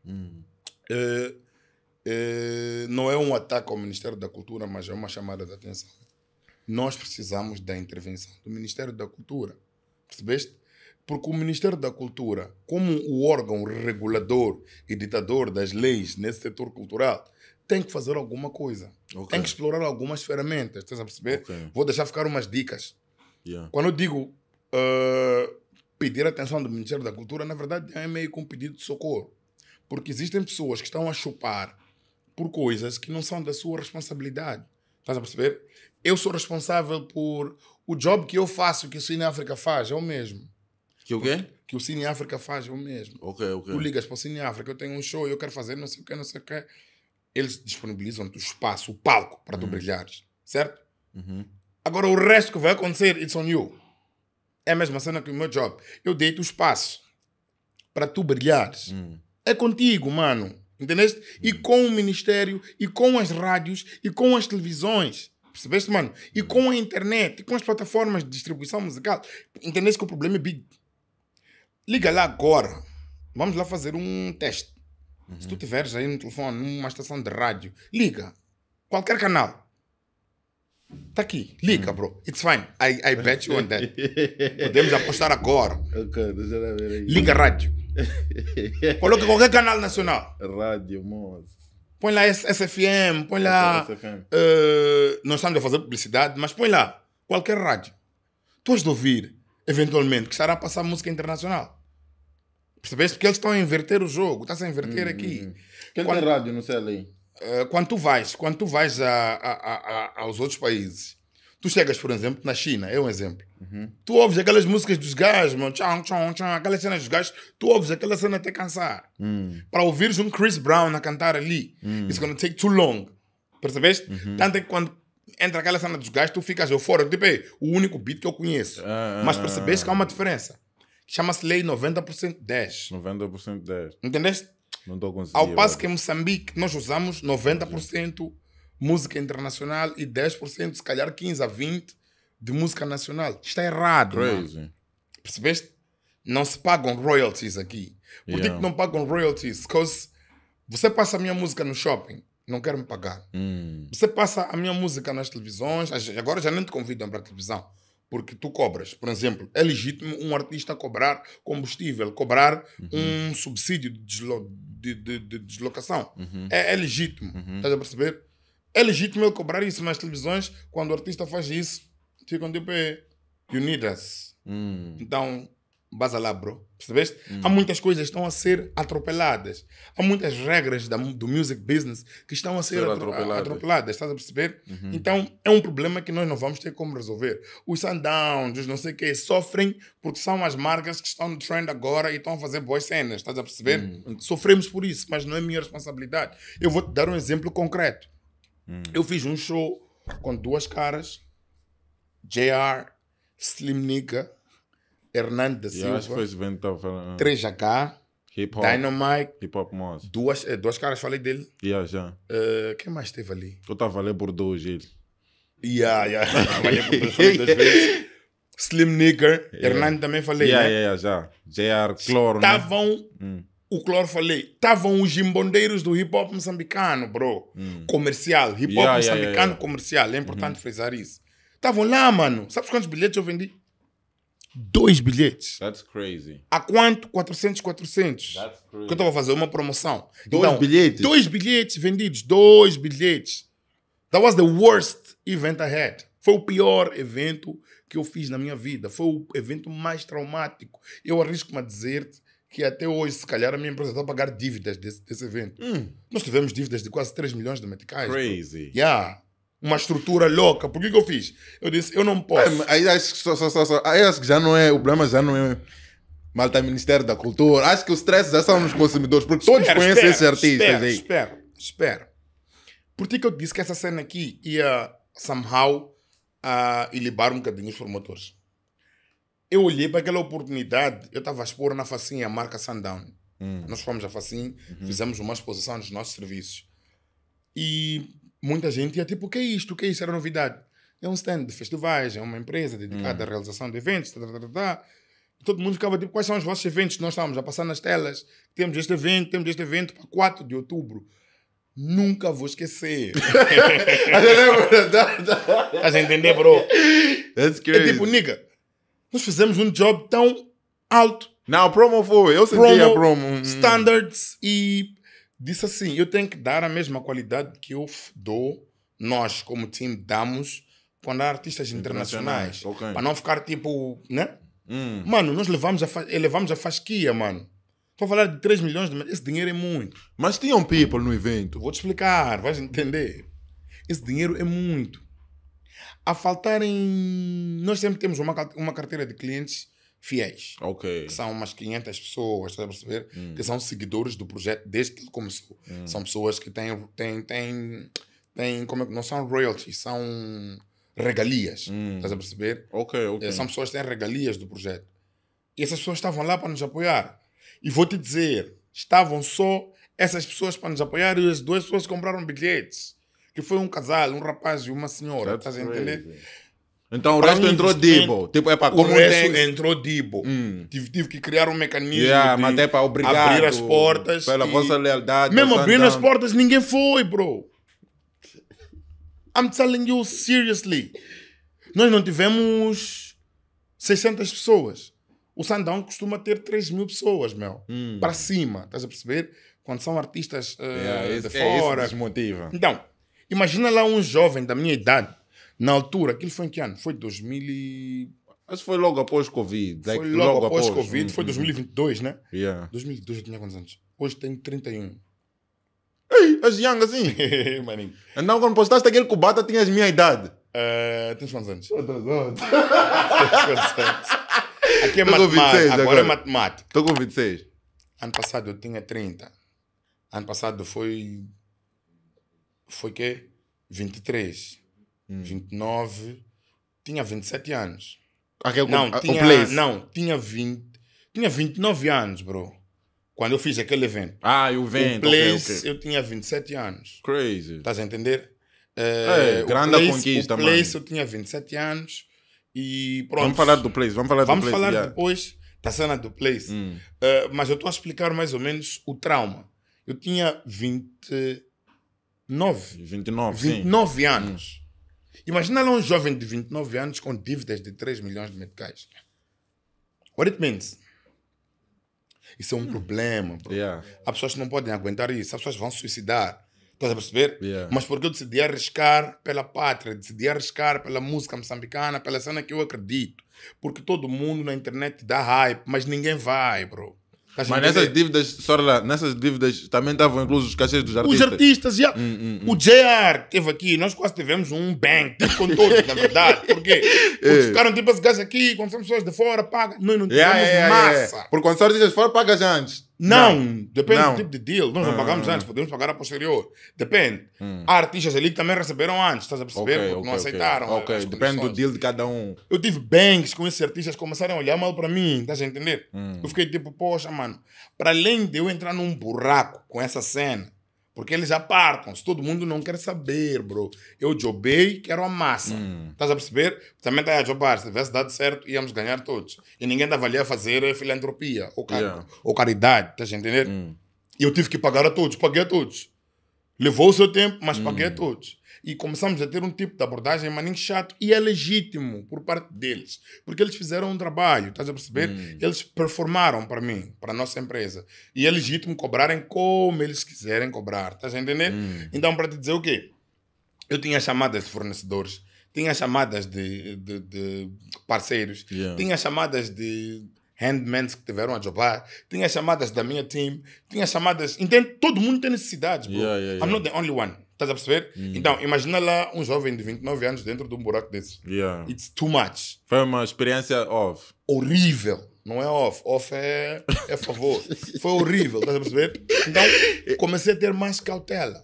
Speaker 2: Hum. É, é, não é um ataque ao Ministério da Cultura, mas é uma chamada de atenção nós precisamos da intervenção do Ministério da Cultura. Percebeste? Porque o Ministério da Cultura, como o órgão regulador e ditador das leis nesse setor cultural, tem que fazer alguma coisa. Okay. Tem que explorar algumas ferramentas. Estás a perceber? Okay. Vou deixar ficar umas dicas. Yeah. Quando eu digo uh, pedir atenção do Ministério da Cultura, na verdade é meio que um pedido de socorro. Porque existem pessoas que estão a chupar por coisas que não são da sua responsabilidade. Estás a perceber? eu sou responsável por o job que eu faço, que o Cine África faz, é o mesmo. Que o quê? Que o Cine África faz, é o mesmo. Ok, ok. Tu ligas para o Cine África, eu tenho um show, eu quero fazer não sei o quê, não sei o quê. Eles disponibilizam-te o espaço, o palco para tu uhum. brilhares, certo? Uhum. Agora, o resto que vai acontecer, it's on you. É a mesma cena que o meu job. Eu dei-te o espaço para tu brilhares. Uhum. É contigo, mano. Entendeste? E hum. com o Ministério, e com as rádios, e com as televisões. Percebeste, mano? E com a internet, com as plataformas de distribuição musical, entendeste que o problema é big. Liga lá agora. Vamos lá fazer um teste. Uhum. Se tu uhum. tiveres aí no telefone, numa estação de rádio, liga. Qualquer canal. Tá aqui, liga, uhum. bro. It's fine. I, I bet you on that. Podemos apostar agora. Okay, liga rádio. Coloca qualquer canal nacional. Rádio, moço põe lá SFM, põe lá. SFM. É uh, eh, não estamos a fazer publicidade, mas põe lá qualquer rádio. Tu has de ouvir, eventualmente, que estará a passar música internacional. Percebeste? Porque eles estão a inverter o jogo, está-se a inverter hum, aqui. Hum. hum.
Speaker 1: Quem quando, tem rádio,
Speaker 2: não sei ali. Uh, eh, quando tu vais, quando tu vais a, a, a, aos outros países Tu chegas, por exemplo, na China, é um exemplo. Uhum. Tu ouves aquelas músicas dos gajos, mano, tchau, tchau, tchau, aquelas cenas dos gajos, tu ouves aquela cena até cansar. Uhum. Para ouvires um Chris Brown a cantar ali, uhum. it's gonna take too long. Percebeste? Uhum. Tanto é que quando entra aquela cena dos gajos, tu ficas eufórico, tipo, é o único beat que eu conheço. Ah, ah, ah. Mas percebeste que há uma diferença. Chama-se lei 90% 10. 90% 10. Entendeste? Não estou
Speaker 1: conseguindo. Ao passo
Speaker 2: que em Moçambique nós usamos 90% música internacional e 10%, se calhar 15 a 20 de música nacional. Está errado, Crazy. Mano. Percebeste? Não se pagam royalties aqui. Por yeah. que não pagam royalties? porque você passa a minha música no shopping, não quer me pagar. Mm. Você passa a minha música nas televisões, agora já nem te convidam para a televisão, porque tu cobras. Por exemplo, é legítimo um artista cobrar combustível, cobrar uhum. um subsídio de, deslo de, de, de deslocação. Uhum. É, é, legítimo. Uhum. Estás a perceber? É legítimo eu cobrar isso, mas televisões, quando o artista faz isso, ficam tipo, you need us. Hum. Então, basta lá, bro. Percebeste? Hum. Há muitas coisas que estão a ser atropeladas. Há muitas regras da, do music business que estão a ser, ser atropeladas. atropeladas. Estás a perceber? Uhum. Então, é um problema que nós não vamos ter como resolver. Os sundowns, os não sei o quê, sofrem porque são as marcas que estão no trend agora e estão a fazer boas cenas. Estás a perceber? Hum. Sofremos por isso, mas não é minha responsabilidade. Eu vou-te dar um exemplo concreto. Hum. Eu fiz um show com duas caras, JR, Slim Nigga, Hernando da Silva, 3H,
Speaker 1: Hip Hop, Dynamite, Hip Hop
Speaker 2: Duas, eh, duas caras, falei dele. Yeah, já. Uh, quem mais teve ali? Tu estava ali por dois, ele. Yeah, yeah. Trabalhei por duas vezes. Slim Nigger, yeah. Hernando também falei, yeah, né?
Speaker 1: Yeah, yeah, já. JR, Cloro, né? Estavam
Speaker 2: né? o Cloro falei, estavam os gimbondeiros do hip hop moçambicano, bro. Hum. Comercial, hip hop yeah, moçambicano yeah, yeah, comercial, é importante uhum. frisar isso. Estavam lá, mano. Sabes quantos bilhetes eu vendi? Dois bilhetes. That's crazy. A quanto? 400, 400. That's crazy. Que eu estava a fazer uma promoção. Dois então, bilhetes? Dois bilhetes vendidos. Dois bilhetes. That was the worst event I had. Foi o pior evento que eu fiz na minha vida. Foi o evento mais traumático. Eu arrisco-me a dizer-te que até hoje, se calhar, a minha empresa está a pagar dívidas desse, desse evento. Hum. Nós tivemos dívidas de quase 3 milhões de meticais. Crazy. Bro. Yeah. Uma estrutura louca. Por que, que eu fiz? Eu disse, eu não posso. É, aí acho, só, só, só, aí acho que já não é. O problema
Speaker 1: já não é. Malta Ministério da Cultura. Acho que o stress já são nos consumidores, porque espera, todos conhecem espera, esses artistas espera, aí.
Speaker 2: Espera, espera. Por que, que eu disse que essa cena aqui ia somehow uh, ilibar um bocadinho os promotores? eu olhei para aquela oportunidade, eu estava a expor na facinha a marca Sundown. Hum. Nós fomos à facinha, uhum. fizemos uma exposição dos nossos serviços. E muita gente ia tipo, o que é isto? O que é isto? Era novidade. É um stand de festivais, é uma empresa dedicada hum. à realização de eventos, tá, tá, tá, Todo mundo ficava tipo, quais são os vossos eventos nós estamos a passar nas telas? Temos este evento, temos este evento para 4 de outubro. Nunca vou esquecer. a gente entender, bro. That's crazy. É tipo, nigga, nós fizemos um job tão alto. Não, promo foi. Eu senti promo, a promo. Hum, hum. Standards e disse assim: eu tenho que dar a mesma qualidade que eu dou, nós como time damos quando há artistas internacionais. internacionais. Okay. Para não ficar tipo, né? Hum. Mano, nós levamos a, elevamos a fasquia, mano. Estou a falar de 3 milhões de Esse dinheiro é muito. Mas tinham people no evento. Vou te explicar, vais entender. Esse dinheiro é muito a faltarem. Nós sempre temos uma, uma carteira de clientes fiéis. Que são umas 500 pessoas, estás a perceber? Hum. Que são seguidores do projeto desde que ele começou. Hum. São pessoas que têm, têm, têm, têm como é, não são royalties, são regalias. Hum. Estás a perceber? Eh, são pessoas que têm regalias do projeto. E essas pessoas estavam lá para nos apoiar. E vou te dizer, estavam só essas pessoas para nos apoiar e as duas pessoas compraram bilhetes que foi um casal, um rapaz e uma senhora, estás a entender? Então o resto entrou Dibo. Tipo, é para como o resto tem... entrou Dibo. Hum. Tive, tive, que criar um mecanismo. Yeah, de mas é para obrigar. Abrir as portas. Pela e... vossa
Speaker 1: lealdade. Mesmo abrindo as portas,
Speaker 2: ninguém foi, bro. I'm telling you seriously. Nós não tivemos 600 pessoas. O Sandão costuma ter 3 mil pessoas, meu. Hum. Para cima, estás a perceber? Quando são artistas uh, yeah, de fora. É isso que desmotiva. Então, Imagina lá um jovem da minha idade, na altura, aquilo foi em que ano? Foi 2000 e... Acho que foi logo após Covid. Né? Foi logo, logo após, o Covid, hum, foi 2022, hum. né? Yeah. 2022 eu tinha quantos anos? Hoje tenho 31. Ei, as young assim? Maninho. Então quando postaste aquele cubata tinha a minha idade. Uh, tens quantos anos? Quantos anos? Aqui é Tô matemática, agora, agora é matemática. Estou com 26. Ano passado eu tinha 30. Ano passado foi foi que 23, hum. 29, tinha 27 anos. Aquele não, com, ah, tinha, não, tinha 20, tinha 29 anos, bro. Quando eu fiz aquele evento. Ah, eu evento. O Place, okay, okay. eu tinha 27 anos. Crazy. Estás a entender? Eh, é, é grande place, conquista, mano. O Place, mano. eu tinha 27 anos. E pronto. Vamos falar do Place, vamos falar vamos do Place. Vamos falar yeah. depois da cena do Place. Hum. Uh, mas eu estou a explicar mais ou menos o trauma. Eu tinha 20 29. 29, 29 sim. Hum. anos. Imagina lá um jovem de 29 anos com dívidas de 3 milhões de meticais. What it means? Isso é um hum. problema. Bro. Yeah. Há pessoas que não podem aguentar isso, as pessoas vão se suicidar. Estás a perceber? Yeah. Mas porque eu decidi arriscar pela pátria, decidi arriscar pela música moçambicana, pela cena que eu acredito. Porque todo mundo na internet dá hype, mas ninguém vai, bro. Mas nessas
Speaker 1: dívidas, Sorla, nessas dívidas também estavam
Speaker 2: inclusos os cachês dos artistas. Os artistas, yeah. hum, hum, hum. o JR teve aqui, nós quase tivemos um bank tipo, com todos, na verdade. Porque é. ficaram tipo esse gajo aqui, quando são pessoas de fora, paga. Nós não tivemos yeah, yeah, massa. Porque quando são artistas de fora, pagas antes. Não, não, depende não. do tipo de deal. Nós não pagamos ah. antes, podemos pagar a posterior. Depende. Hum. Há artistas ali que também receberam antes, estás a perceber? Okay, okay, não aceitaram. Ok, as depende do deal de cada um. Eu tive banks com esses artistas que começaram a olhar mal para mim, estás a entender? Hum. Eu fiquei tipo, poxa, mano, para além de eu entrar num buraco com essa cena, porque eles apartam. Se todo mundo não quer saber, bro. Eu jobei, quero a massa. Hum. Estás a perceber? Também está a jobar. Se tivesse dado certo, íamos ganhar todos. E ninguém estava ali a fazer filantropia ou, car yeah. ou caridade. Estás a entender? Hum. E eu tive que pagar a todos. Paguei a todos. Levou o seu tempo, mas hum. paguei a todos e começamos a ter um tipo de abordagem maninho chato e é legítimo por parte deles, porque eles fizeram um trabalho, estás a perceber? Hum. Eles performaram para mim, para a nossa empresa. E é legítimo cobrarem como eles quiserem cobrar, estás a entender? Hum. Então, para te dizer o quê? Eu tinha chamadas de fornecedores, tinha chamadas de, de, de parceiros, yeah. tinha chamadas de handmans que tiveram a jogar, tinha chamadas da minha team, tinha chamadas. Entende? Todo mundo tem necessidades, bro. Yeah, yeah, I'm not the only one. Estás a perceber? Uhum. Então, imagina lá um jovem de 29 anos dentro de um buraco desse.
Speaker 1: Yeah. It's too much. Foi uma experiência off. Horrível.
Speaker 2: Não é off. Off é, é favor. Foi horrível, estás a perceber? Então, comecei a ter mais cautela.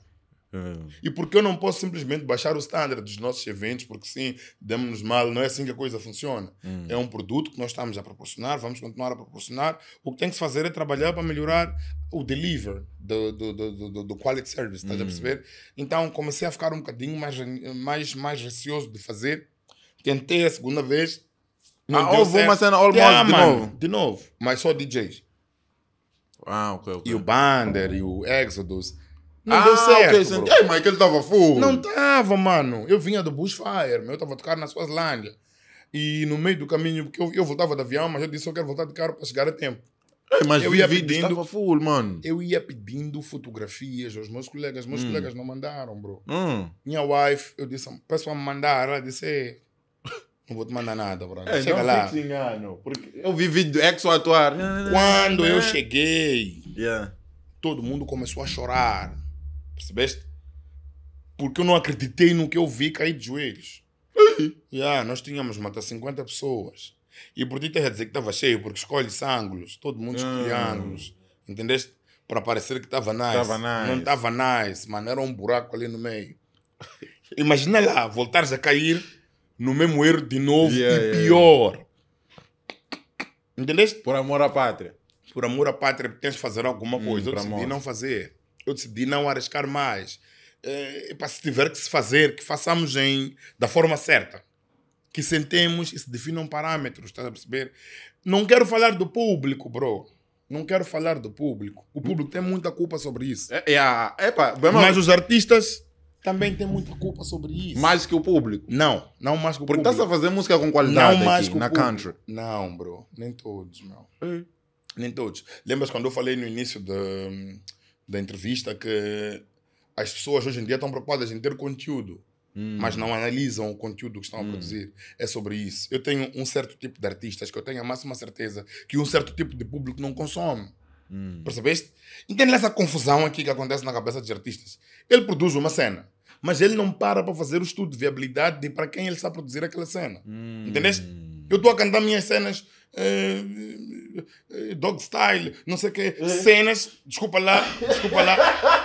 Speaker 2: E porque eu não posso simplesmente baixar o standard dos nossos eventos, porque sim, damos-nos mal, não é assim que a coisa funciona. Hum. É um produto que nós estamos a proporcionar, vamos continuar a proporcionar. O que tem que se fazer é trabalhar para melhorar o deliver do, do, do, do, do quality service, uhum. a hum. perceber? Então comecei a ficar um bocadinho mais, mais, mais receoso de fazer. Tentei a segunda vez. Não ah, houve uma cena all yeah, de mano, novo. De novo, mas só DJs. Ah, okay, okay. E o Bander, e o Exodus. Não ah, deu certo. Okay, bro. Ei, tava full. Não tava, mano. Eu vinha do Bushfire, meu, eu tava tocando na Suazilândia. E no meio do caminho, porque eu, eu voltava de avião, mas eu disse, eu quero voltar de carro para chegar a tempo. mas eu ia pedindo full, mano. Eu ia pedindo fotografias aos meus colegas. Meus hum. colegas não mandaram, bro. Hum. Minha wife, eu disse, peço para me mandar. Ela disse, não vou te mandar nada, bro. É, Chega não lá. engano, porque eu vi vídeo exo atuar. Quando eu cheguei, yeah. todo mundo começou a chorar. Percebeste? Porque eu não acreditei no que eu vi, cair de joelhos. yeah, nós tínhamos matado 50 pessoas. E por ti estás a dizer que estava cheio, porque escolhes ângulos. Todo mundo escolhe hum. ângulos. Entendeste? Para parecer que estava nice. Tava nice. Não estava nice, mano. Era um buraco ali no meio. Imagina lá, voltares a cair no mesmo erro de novo yeah, e pior. yeah. Entendeste? Por amor à pátria. Por amor à pátria, tens de fazer alguma hum, coisa. Hum, eu decidi amor. não fazer eu decidi não arriscar mais. É, eh, epa, se tiver que se fazer, que façamos em, da forma certa. Que sentemos e se definam parâmetros, estás a perceber? Não quero falar do público, bro. Não quero falar do público. O público tem muita culpa sobre isso. É, é, é epa, mas, mas os artistas também têm muita culpa sobre isso. Mais que o público? Não, não mais que o Porque público. Porque estás a fazer música com qualidade não mais aqui, que na público. country. Não, bro. Nem todos, não. É. Nem todos. Lembras quando eu falei no início de da entrevista que as pessoas hoje em dia estão preocupadas em ter conteúdo, hum. mas não analisam o conteúdo que estão hum. a produzir. É sobre isso. Eu tenho um certo tipo de artistas que eu tenho a máxima certeza que um certo tipo de público não consome. Hum. Percebeste? Entende essa confusão aqui que acontece na cabeça dos artistas? Ele produz uma cena, mas ele não para para fazer o estudo de viabilidade de para quem ele está a produzir aquela cena. Hum. Entendeste? Eu estou a cantar minhas cenas uh, dog style, não sei o quê. É. Cenas, desculpa lá, desculpa lá,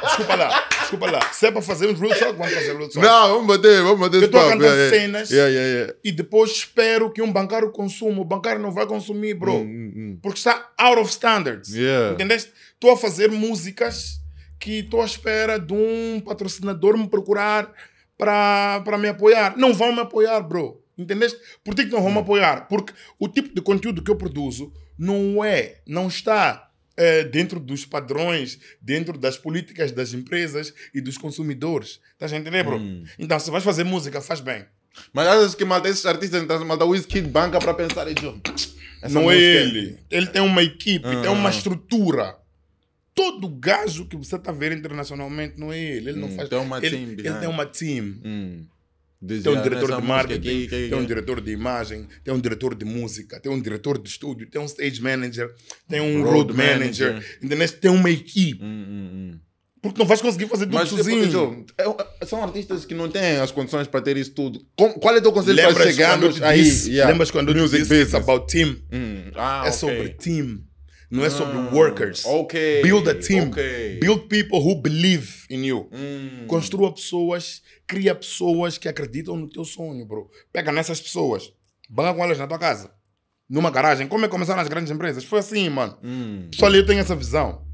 Speaker 2: desculpa lá, desculpa lá. Se é para fazer um real talk, vamos fazer real talk. Não, vamos bater, vamos bater. Eu estou a cantar yeah, é, é. cenas yeah, é, yeah, e depois espero que um bancário consuma. O bancário não vai consumir, bro. Mm, mm, mm. Porque está out of standards. Entendeste? Estou a fazer músicas que estou à espera de um patrocinador me procurar para me apoiar. Não vão me apoiar, bro. Entendeste? Por que, que não vão me hum. apoiar? Porque o tipo de conteúdo que eu produzo não é, não está é, dentro dos padrões, dentro das políticas das empresas e dos consumidores. Estás a entender, bro? Hum. Então, se vais fazer música, faz bem. Mas achas que malta, esses artistas então, o malta Wizkid banca para pensar em hum, John. Não é, é ele. Ele tem uma equipe, tem uma ah. estrutura. Todo gajo que você está a ver internacionalmente não é ele. Ele hum, não faz. Tem uma ele, team ele tem uma team. Hum. Desenhar tem um diretor de marketing, aqui, que, que, tem um é? diretor de imagem, tem um diretor de música, tem um diretor de estúdio, tem um stage manager, tem um road, road manager, manager. tem uma equipe. Hum, hum, hum. Porque não vais conseguir fazer tudo Mas, tipo, sozinho.
Speaker 1: Então, são artistas que não têm as condições para ter isso tudo. Com, qual é o teu conselho lembras para chegarmos aí? yeah. Lembras quando eu disse it's
Speaker 2: about team? Hum. Ah, é okay. sobre team.
Speaker 1: Não é sobre hum, workers. Ok. Build a team. Okay.
Speaker 2: Build people who believe in you. Hum. Construa pessoas, cria pessoas que acreditam no teu sonho, bro. Pega nessas pessoas, banca com elas na tua casa, numa garagem. Como é que começaram as grandes empresas? Foi assim, mano. Hum. Só ali eu tenho essa visão.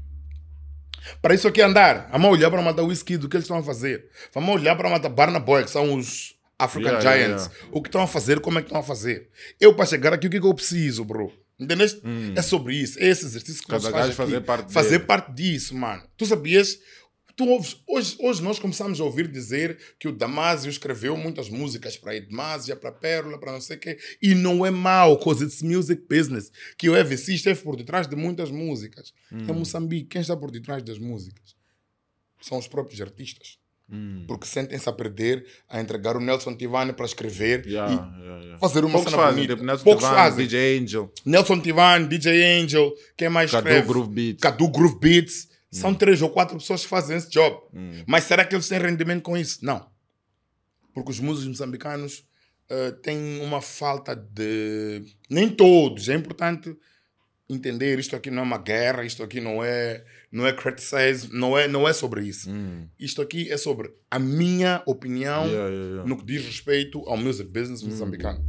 Speaker 2: Para isso aqui andar, vamos olhar para matar whisky do que eles estão a fazer. Vamos olhar para matar Barna Boy, que são os African yeah, Giants. Yeah, yeah. O que estão a fazer, como é que estão a fazer. Eu, para chegar aqui, o que, que eu preciso, bro? Entendeste? Hum. É sobre isso. É esse exercício que Cada nós faz fazer, parte, fazer parte disso, mano. Tu sabias? Tu ouves, hoje, hoje nós começamos a ouvir dizer que o Damasio escreveu muitas músicas para Edmásia, para Pérola, para não sei o quê. E não é mau, cause it's music business. Que o EVC esteve por detrás de muitas músicas. É hum. É Moçambique. Quem está por detrás das músicas? São os próprios artistas. Hum. Porque sentem-se a perder a entregar o Nelson Tivane para escrever yeah, e yeah, yeah. fazer uma Poucos cena fazem, bonita. Tipo, Nelson Poucos Tivane, fazem. DJ Angel. Nelson Tivane, DJ Angel, quem mais Cadu escreve? Groove Beats. Cadu Groove Beats. Hum. São três ou quatro pessoas que fazem esse job. Hum. Mas será que eles têm rendimento com isso? Não. Porque os músicos moçambicanos uh, têm uma falta de... Nem todos. É importante entender isto aqui não é uma guerra, isto aqui não é não é criticize, não é, não é sobre isso. Hum. Isto aqui é sobre a minha opinião yeah, yeah, yeah. no que diz respeito ao music business hum. moçambicano.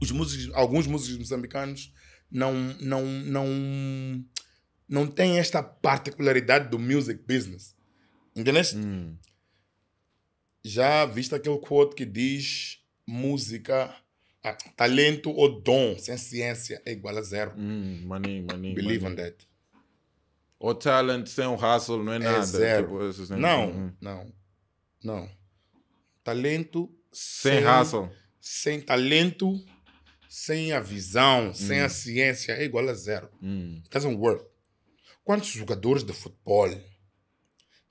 Speaker 2: Os músicos, alguns músicos moçambicanos não, não, não, não têm esta particularidade do music business. Entendeste? Hum. Já viste aquele quote que diz música ah, talento ou dom sem ciência é igual a zero. money, hum, money, Believe money. on that o talent sem o hustle não é nada. É zero. Tipo, não, uhum. não, não. Talento sem, sem hustle. Sem talento, sem a visão, hum. sem a hum. ciência, é igual a zero. Hum. It doesn't work. Quantos jogadores de futebol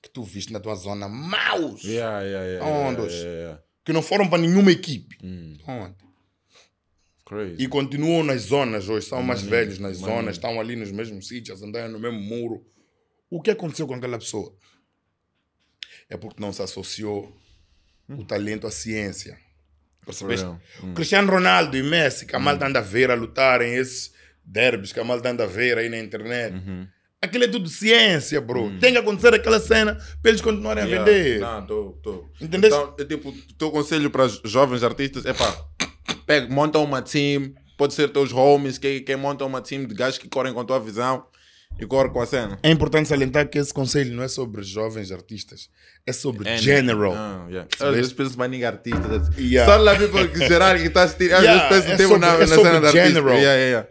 Speaker 2: que tu viste na tua zona maus? Yeah, yeah, yeah, Yeah, yeah, yeah. Que não foram para nenhuma equipe. Hum. Onde? Crazy. E continuam nas zonas hoje, são mais velhos nas zonas, estão ali nos mesmos sítios, andaram no mesmo muro. O que aconteceu com aquela pessoa? É porque não se associou hum. o talento à ciência. Percebes? É. Hum. Cristiano Ronaldo e Messi, que a malta hum. anda a ver a lutarem esses derbys que a malta anda a ver aí na internet. Uhum. Aquilo é tudo ciência, bro. Hum. Tem que acontecer aquela cena para eles continuarem yeah. a vender. Não, tô, tô. Entendeste? Então, é, tipo, o teu conselho para jovens
Speaker 1: artistas é pá pega, montam uma team, pode ser teus homies, quem, que monta uma team de gajos que correm com a tua visão e correm com a cena.
Speaker 2: É importante salientar que esse conselho não é sobre jovens artistas, é sobre And, é, né? general. Ah, às vezes Eu penso mais em artistas. Yeah. Só lá people que geral que está a assistir, yeah, eu penso é sobre, na, é na cena general. de Yeah, yeah,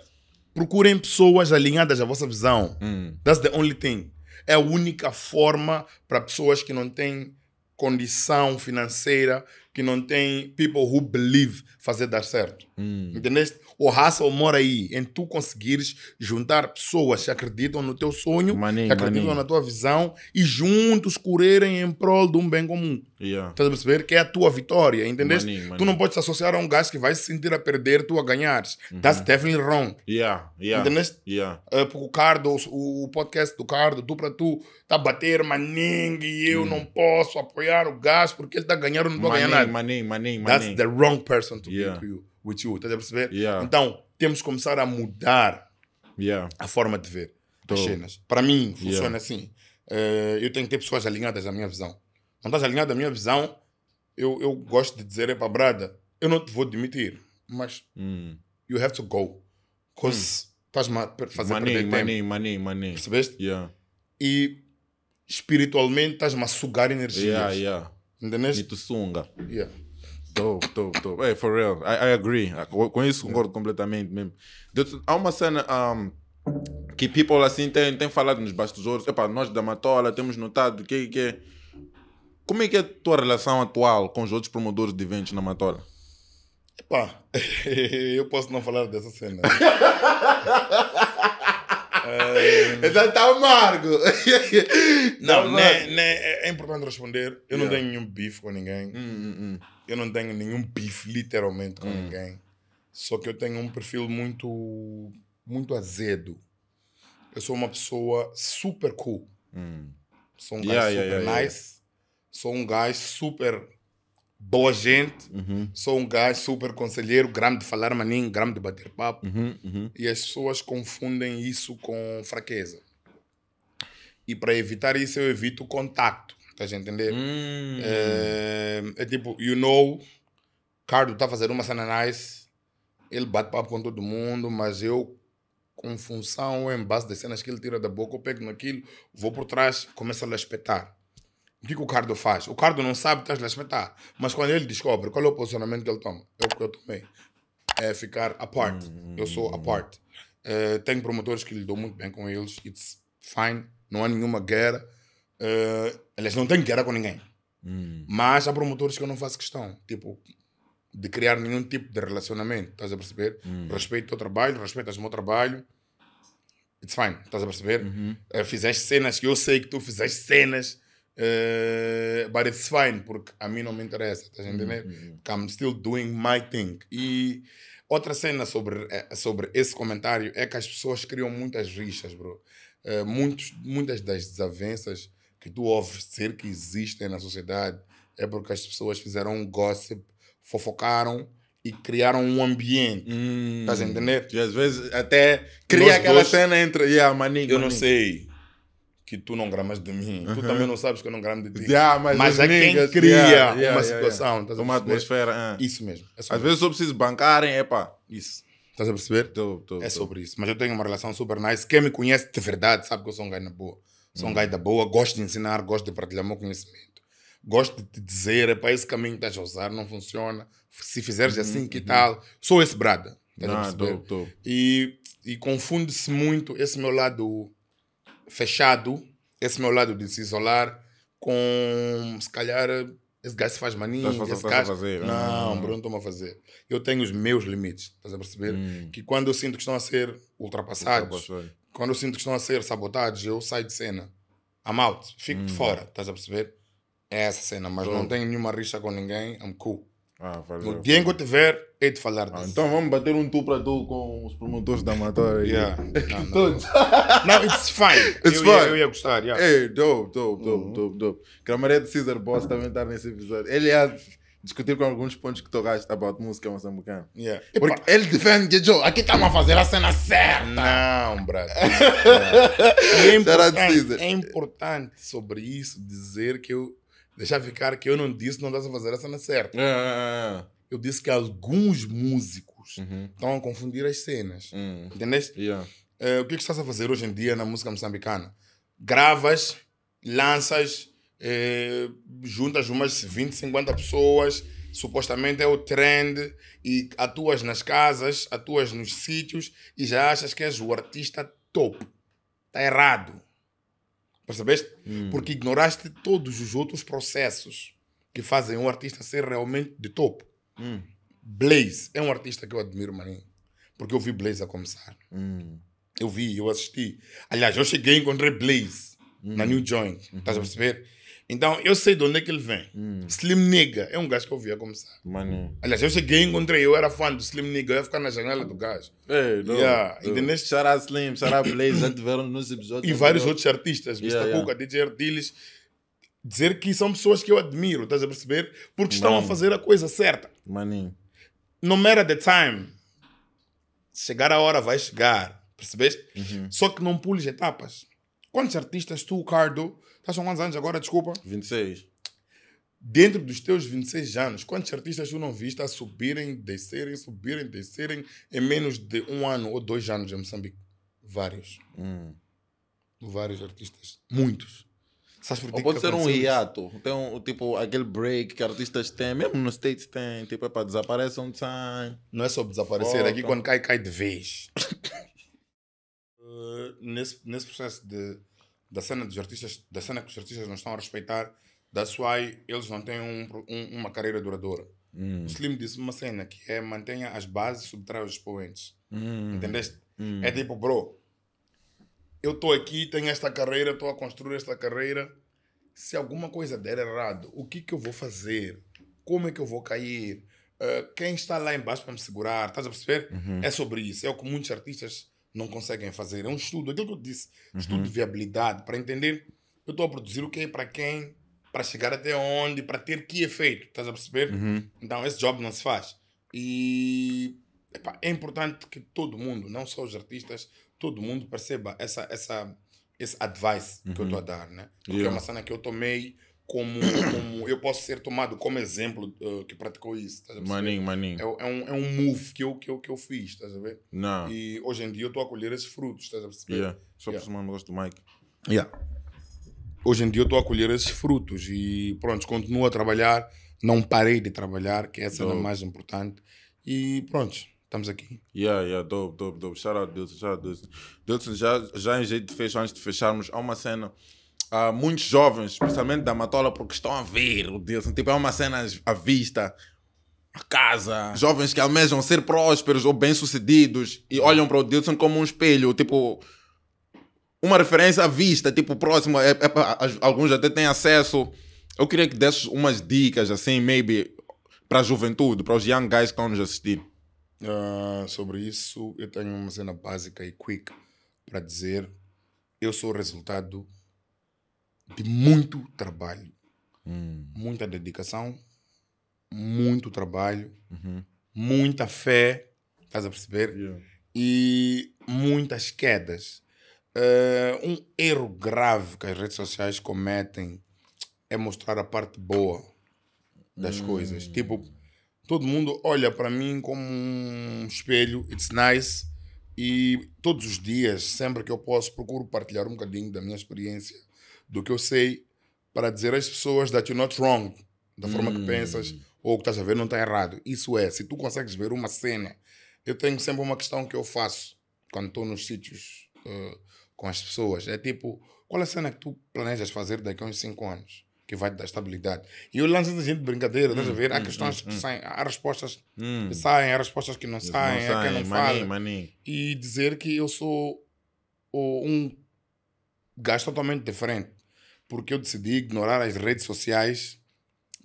Speaker 2: Procurem pessoas alinhadas à vossa visão. Mm. That's the only thing. É a única forma para pessoas que não têm condição financeira que não tem people who believe fazer dar certo. Hum. Entendeste? O raça mora aí, em tu conseguires juntar pessoas que acreditam no teu sonho, maninho, que acreditam maninho. na tua visão e juntos correrem em prol de um bem comum. Yeah. Estás a perceber? Que é a tua vitória, entendeste? Money, money. Tu não podes associar a um gajo que vai se sentir a perder, tu a ganhares. Uhum. That's definitely wrong. Yeah, yeah. Entendeste? Yeah. Uh, porque o Cardo, o, podcast do Cardo, tu para tu, está a bater maninho e eu uhum. não posso apoiar o gajo porque ele está a ganhar ou não estou a ganhar nada. Maninho, maninho, That's the wrong person to yeah. be to you, with you. Estás a perceber? Yeah. Então, temos que começar a mudar yeah. a forma de ver Tô. as cenas. Para mim, funciona assim. Uh, eu tenho que ter pessoas alinhadas à minha visão não estás alinhado à minha visão, eu, eu gosto de dizer, é para brada, eu não te vou demitir, mas hum. you have to go. Because hum. estás-me hum. a fazer money, perder money, tempo. Money, money, Percebeste? Yeah. E espiritualmente estás-me a sugar energias. Yeah, yeah. Entendeste? E tu sunga. Yeah. Dope,
Speaker 1: dope, dope. Hey, for real, I, I agree. Ah, com isso concordo yeah. completamente mesmo. Há uma cena... Um, que people assim têm, têm falado nos bastidores, para nós da Matola temos notado que, que como é que é a tua relação atual com os outros promotores de eventos na Matola?
Speaker 2: Epá, eu posso não falar dessa cena. é... Então tá amargo. não, tá não né, né, é importante responder. Eu yeah. não tenho nenhum bife com ninguém. Hum, hum, hum. Eu não tenho nenhum bife, literalmente, com ninguém. Só que eu tenho um perfil muito, muito azedo. Eu sou uma pessoa super cool. Sou um yeah, cara yeah, super nice Sou um gajo super boa gente, uhum. sou um gajo super conselheiro, grande de falar maninho, grande de bater papo. Uhum, uhum. E as pessoas confundem isso com fraqueza. E para evitar isso, eu evito o contacto. Estás a entender? Hum. É, é, tipo, you know, Cardo está a fazer uma cena nice, ele bate papo com todo mundo, mas eu, com função, em base das cenas que ele tira da boca, eu pego naquilo, vou por trás, começo a lhe espetar. O que, que o Cardo faz? O Cardo não sabe, estás a espetar. Mas quando ele descobre qual é o posicionamento que ele toma, é o que eu tomei. É ficar apart. Eu sou apart. Uh, é, tenho promotores que lidam muito bem com eles. It's fine. Não há nenhuma guerra. Uh, é, eles não têm guerra com ninguém. Hum. Mas há promotores que eu não faço questão. Tipo, de criar nenhum tipo de relacionamento. Estás a perceber? Hum. Respeito o teu trabalho, respeito o meu trabalho. It's fine. Estás a perceber? Uh, fizeste cenas que eu sei que tu fizeste cenas eh, but it's fine, porque a mim não me interessa, estás a uhum, entender? Uhum. Porque I'm still doing my thing. E outra cena sobre, eh, sobre esse comentário é que as pessoas criam muitas rixas, bro. Uh, muitos, muitas das desavenças que tu ouves dizer que existem na sociedade é porque as pessoas fizeram um gossip, fofocaram e criaram um ambiente. Hum, estás a hum, entender? E às vezes até cria aquela dois... cena entre. Yeah, maninho, eu maninho. não sei que tu não gramas de mim. Tu também não sabes que eu não gramo de ti. Yeah, mas, mas é, é quem cria yeah, yeah, uma situação. uma atmosfera. Uh. Isso mesmo. É Às mesmo. vezes eu preciso bancarem, é pá. Isso. Estás a perceber? Tô, tô, é tô. sobre isso. Mas eu tenho uma relação super nice. Quem me conhece de verdade sabe que eu sou um gajo na boa. Sou um hum. gajo da boa, gosto de ensinar, gosto de partilhar meu conhecimento. Gosto de te dizer, é para esse caminho que estás a usar, não funciona. Se fizeres uhum, assim, que uhum. tal? Sou esse brada. Estás a ah, perceber? E, e confunde-se muito esse meu lado fechado, esse meu lado de se isolar, com se calhar esse gajo se faz maninho, estás esse gajo... Fazer, não, ah. não, Bruno, estou-me a fazer. Eu tenho os meus limites, estás a perceber? Hum. Que quando eu sinto que estão a ser ultrapassados, quando eu sinto que estão a ser sabotados, eu saio de cena. I'm out, fico hum. de fora, estás a perceber? É essa cena, mas não tenho nenhuma rixa com ninguém, I'm cool. Ah, valeu. que te tiver, hei de falar ah, disso. Ah,
Speaker 1: então vamos bater um tu para tu com os promotores da Matória. yeah.
Speaker 2: Não, não. Então, não, it's fine. It's eu, fine. Ia, eu ia gostar. Yeah. Ei,
Speaker 1: dope, dope, dope, uhum. dope, dope. Camarada Cesar Boss também está nesse episódio. Ele ia discutir com alguns pontos que tocaste about música moçambicana. Yeah. Porque Epa. ele defende Joe, aqui estamos a fazer a cena certa. Não, brother. é, importante, é
Speaker 2: importante sobre isso dizer que eu deixar ficar que eu não disse, não dá a fazer essa na é certa. Ah, ah, ah, ah. Eu disse que alguns músicos uhum. estão a confundir as cenas. Uhum. Entendeste? Yeah. Eh, o que, é que estás a fazer hoje em dia na música moçambicana? Gravas, lanças, eh, juntas umas 20, 50 pessoas, supostamente é o trend, e atuas nas casas, atuas nos sítios e já achas que és o artista top. Está errado. Percebeste? Hum. Porque ignoraste todos os outros processos que fazem um artista ser realmente de topo. Hum. Blaze é um artista que eu admiro, maninho. Porque eu vi Blaze a começar. Hum. Eu vi, eu assisti. Aliás, eu cheguei e encontrei Blaze hum. na New Joint. Uhum. Estás a perceber? Então, eu sei de onde é que ele vem. Hum. Slim Nigga é um gajo que eu via começar. Mano. Aliás, eu cheguei, encontrei, eu era fã do Slim Nigga, eu ia ficar na janela do gajo. Ei, não. Yeah, uh, Shara Slim, Shara Blaze, já tiveram nos episódios. E vários outros artistas, yeah, Mr. Yeah. DJ Ardiles, dizer que são pessoas que eu admiro, estás a perceber? Porque estão Mano. a fazer a coisa certa. Maninho. No matter the time, chegar a hora vai chegar, percebeste? Uhum. Só que não pules etapas. Quantos artistas tu, Cardo, Estás com quantos anos agora, desculpa? 26. Dentro dos teus 26 anos, quantos artistas tu não viste a subirem, descerem, subirem, descerem em menos de um ano ou dois anos em Moçambique? Vários. Hum. Vários artistas. Muitos. Ou pode ser um hiato.
Speaker 1: Tem um, tipo aquele break que artistas têm, mesmo nos States tem, tipo, é para desaparecer um time. Não é só desaparecer, é aqui quando
Speaker 2: cai, cai de vez. uh, nesse, nesse processo de da cena dos artistas, da cena que os artistas não estão a respeitar, that's why eles não têm um, um, uma carreira duradoura. Hum. O Slim disse uma cena que é mantenha as bases, subtrai os expoentes. Hum. Entendeste? Hum. É tipo, bro, eu estou aqui, tenho esta carreira, estou a construir esta carreira. Se alguma coisa der errado, o que que eu vou fazer? Como é que eu vou cair? Uh, quem está lá embaixo para me segurar? Estás a perceber? Uhum. É sobre isso. É o que muitos artistas não conseguem fazer. É um estudo, aquilo que eu disse, uhum. estudo de viabilidade, para entender eu estou a produzir o quê, para quem, para chegar até onde, para ter que efeito, estás a perceber? Uhum. Então esse job não se faz. E é importante que todo mundo, não só os artistas, todo mundo perceba essa, essa, esse advice uhum. que eu estou uhum. a dar, né? Porque é yeah. é uma cena que eu tomei como, como eu posso ser tomado como exemplo uh, que praticou isso. Tá maninho, maninho. É, é, um, é um move que eu, que eu, que eu fiz, estás a ver? Não. E hoje em dia eu estou a colher esses frutos, estás a perceber? Yeah. Só yeah. por cima do Mike. Yeah. Hoje em dia eu estou a colher esses frutos e pronto, continuo a trabalhar, não parei de trabalhar, que essa é dope. era a mais importante. E pronto, estamos aqui. Yeah, yeah, dope, dope, dope. Shout out, Dilson, shout out, Dilson.
Speaker 1: Dilson, já, já em jeito de fechar, antes de fecharmos, há uma cena uh, muitos jovens, especialmente da Matola, porque estão a ver, o assim, tipo, é uma cena à vista, a casa. Jovens que almejam ser prósperos ou bem-sucedidos e olham para o Dilson como um espelho, tipo, uma referência à vista, tipo, próximo. É, é, alguns até têm acesso. Eu queria que desses umas dicas, assim, maybe, para a juventude, para os young
Speaker 2: guys que estão nos assistir. Uh, sobre isso, eu tenho uma cena básica e quick para dizer: eu sou o resultado de muito trabalho, hum. muita dedicação, muito trabalho, uhum. muita fé, estás a perceber? Yeah. E muitas quedas. Uh, um erro grave que as redes sociais cometem é mostrar a parte boa das hum. coisas. Tipo, todo mundo olha para mim como um espelho, it's nice, e todos os dias, sempre que eu posso, procuro partilhar um bocadinho da minha experiência do que eu sei para dizer às pessoas that you're not wrong, da forma hum. que pensas ou o que estás a ver não está errado. Isso é, se tu consegues ver uma cena, eu tenho sempre uma questão que eu faço quando estou nos sítios uh, com as pessoas. É tipo, qual é a cena que tu planejas fazer daqui a uns 5 anos? Que vai te dar estabilidade. E eu lanço muita gente brincadeira, estás hum, a ver? Há hum, questões hum, que hum. saem, há respostas que hum. saem, há respostas que não saem, não há quem não fala. Mani. E dizer que eu sou um gajo totalmente diferente porque eu decidi ignorar as redes sociais,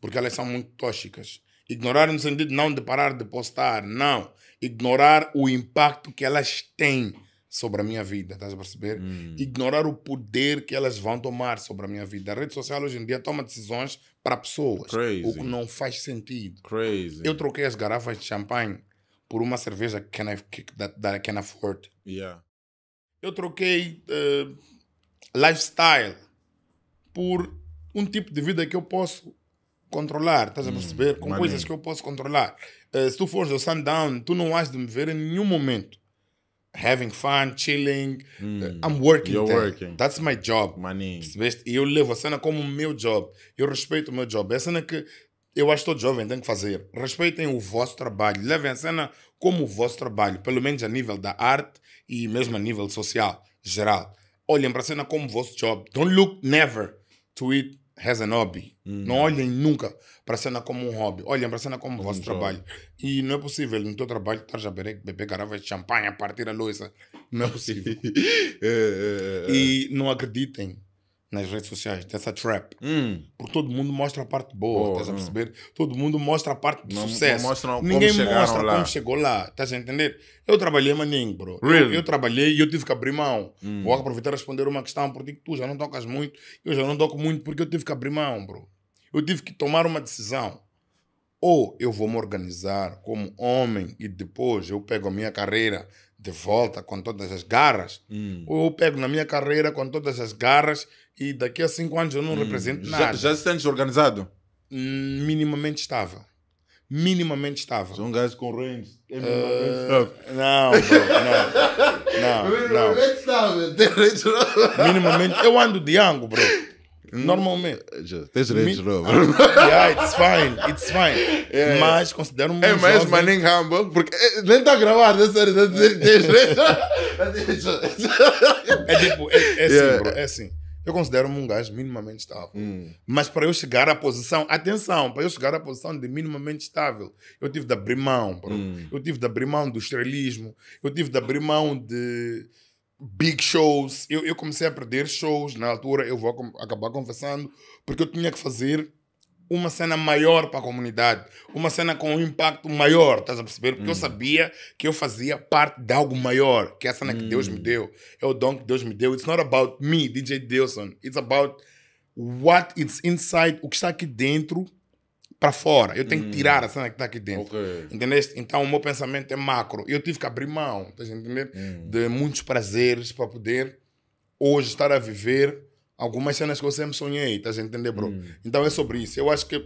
Speaker 2: porque elas são muito tóxicas. Ignorar no sentido não de parar de postar, não. Ignorar o impacto que elas têm sobre a minha vida, estás a perceber? Hum. Ignorar o poder que elas vão tomar sobre a minha vida. A rede social hoje em dia toma decisões para pessoas, Crazy. o que não faz sentido. Crazy. Eu troquei as garrafas de champanhe por uma cerveja que can I, que, can afford. Yeah. Eu troquei uh, lifestyle por um tipo de vida que eu posso controlar, estás a hum, perceber? Hum, com maneiro. coisas que eu posso controlar. Uh, se tu fores ao Sundown, tu não has de me ver em nenhum momento. Having fun, chilling, hum, uh, I'm working, You're there. working. That's my job. Percebeste? E eu levo a cena como o meu job. Eu respeito o meu job. É a cena que eu acho todo jovem tem que fazer. Respeitem o vosso trabalho. Levem a cena como o vosso trabalho, pelo menos a nível da arte e mesmo a nível social, geral. Olhem para a cena como o vosso job. Don't look never Tweet has an hobby. Uhum. Não olhem nunca para a cena como um hobby. Olhem para a cena como o vosso trabalho. E não é possível no teu trabalho estar a beber, beber garrafas de champanhe, partir a louça. Não é possível. É, é, é, é. E não acreditem nas redes sociais dessa trap. Hum. Porque todo mundo mostra a parte boa, estás oh, a hum. perceber? Hum. Todo mundo mostra a parte de não, sucesso. Não mostram Ninguém como mostra lá. como chegou lá, estás a entender? Eu trabalhei, maninho, bro. Really? Eu, eu, trabalhei e eu tive que abrir mão. Hum. Vou aproveitar e responder uma questão, porque tu já não tocas muito, eu já não toco muito, porque eu tive que abrir mão, bro. Eu tive que tomar uma decisão. Ou eu vou me organizar como homem e depois eu pego a minha carreira de volta com todas as garras, hum. ou eu pego na minha carreira com todas as garras e daqui a cinco anos eu não hum, represento nada. Já, já
Speaker 1: se sentes organizado?
Speaker 2: Hum, minimamente estava. Minimamente estava.
Speaker 1: São gajos com range. É ah, minimamente não, bro, não, não. não. Minimamente estava. Minimamente. Eu ando de ângulo bro.
Speaker 2: Hum. Normalmente.
Speaker 1: Eh, tens Range Rover. yeah, it's fine, it's fine. É, é. mas considero-me é, mais jovem. humble, porque eh, nem está gravado, né, né, é sério, tens Range Rover.
Speaker 2: É tipo, é, é assim, yeah. bro, é assim. Eu considero-me um gajo minimamente estável. Hum. Mas para eu chegar à posição, atenção, para eu chegar à posição de minimamente estável, eu tive de abrir mão. Hum. Eu tive de abrir mão do estrelismo, eu tive de abrir mão de big shows. Eu, eu comecei a perder shows na altura, eu vou acabar confessando, porque eu tinha que fazer uma cena maior para a comunidade, uma cena com um impacto maior, estás a perceber? Porque hum. eu sabia que eu fazia parte de algo maior, que é a cena hum. que Deus me hum. deu, é o dom que Deus me deu. It's not about me, DJ Dilson. It's about what is inside, o que está aqui dentro para fora. Eu tenho hum. que tirar a cena que está aqui dentro. Okay. Entendeste? Então o meu pensamento é macro. Eu tive que abrir mão, estás a entender? Hum. De muitos prazeres para poder hoje estar a viver algumas cenas que eu sempre sonhei, estás a entender, bro? Hum. Então é sobre isso. Eu acho que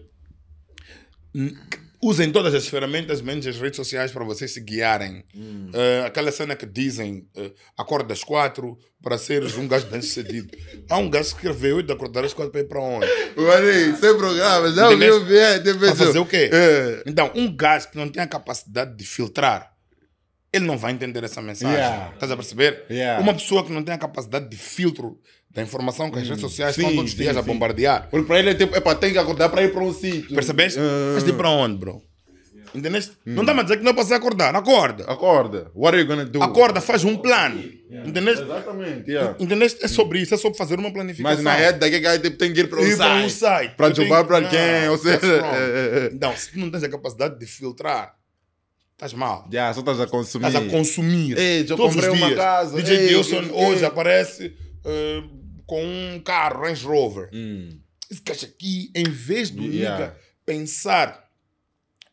Speaker 2: usem todas as ferramentas, menos as redes sociais, para vocês se guiarem. Hum. Uh, aquela cena que dizem uh, acorda às quatro para seres um gajo bem sucedido. Há um gajo que escreveu e de acordar às quatro para ir para onde?
Speaker 1: Mano, sem programa, já ouviu ver? Para fazer
Speaker 2: o quê? É. Então, um gajo que não tem a capacidade de filtrar, ele não vai entender essa mensagem. Yeah. Estás a perceber? Yeah. Uma pessoa que não tem a capacidade de filtro da informação que as redes hum, sociais sim, estão todos os dias sim. a bombardear. Porque para ele é tipo, para tem que acordar para ir para um sítio. Percebeste? Uh... Mas de tipo, para onde, bro? Yeah. Entendeste? Hmm. Não dá a dizer que não é para você acordar. Acorda. Acorda. What are you gonna do? Acorda, faz um plano. Yeah. Entendeste? Exatamente. Yeah. Entendeste? É sobre isso, é sobre fazer uma planificação. Mas na rede daqui a tipo, tem que ir para um site. site. Para jogar para alguém ah, Ou seja. É, é, é. não, se tu não tens a capacidade de filtrar Estás mal. Já, yeah, só estás a consumir. Estás a consumir. Ei, já comprei uma casa. DJ Wilson hoje aparece. Uh, com um carro Range Rover. Hum. Esse caixa aqui, em vez do yeah. nigga pensar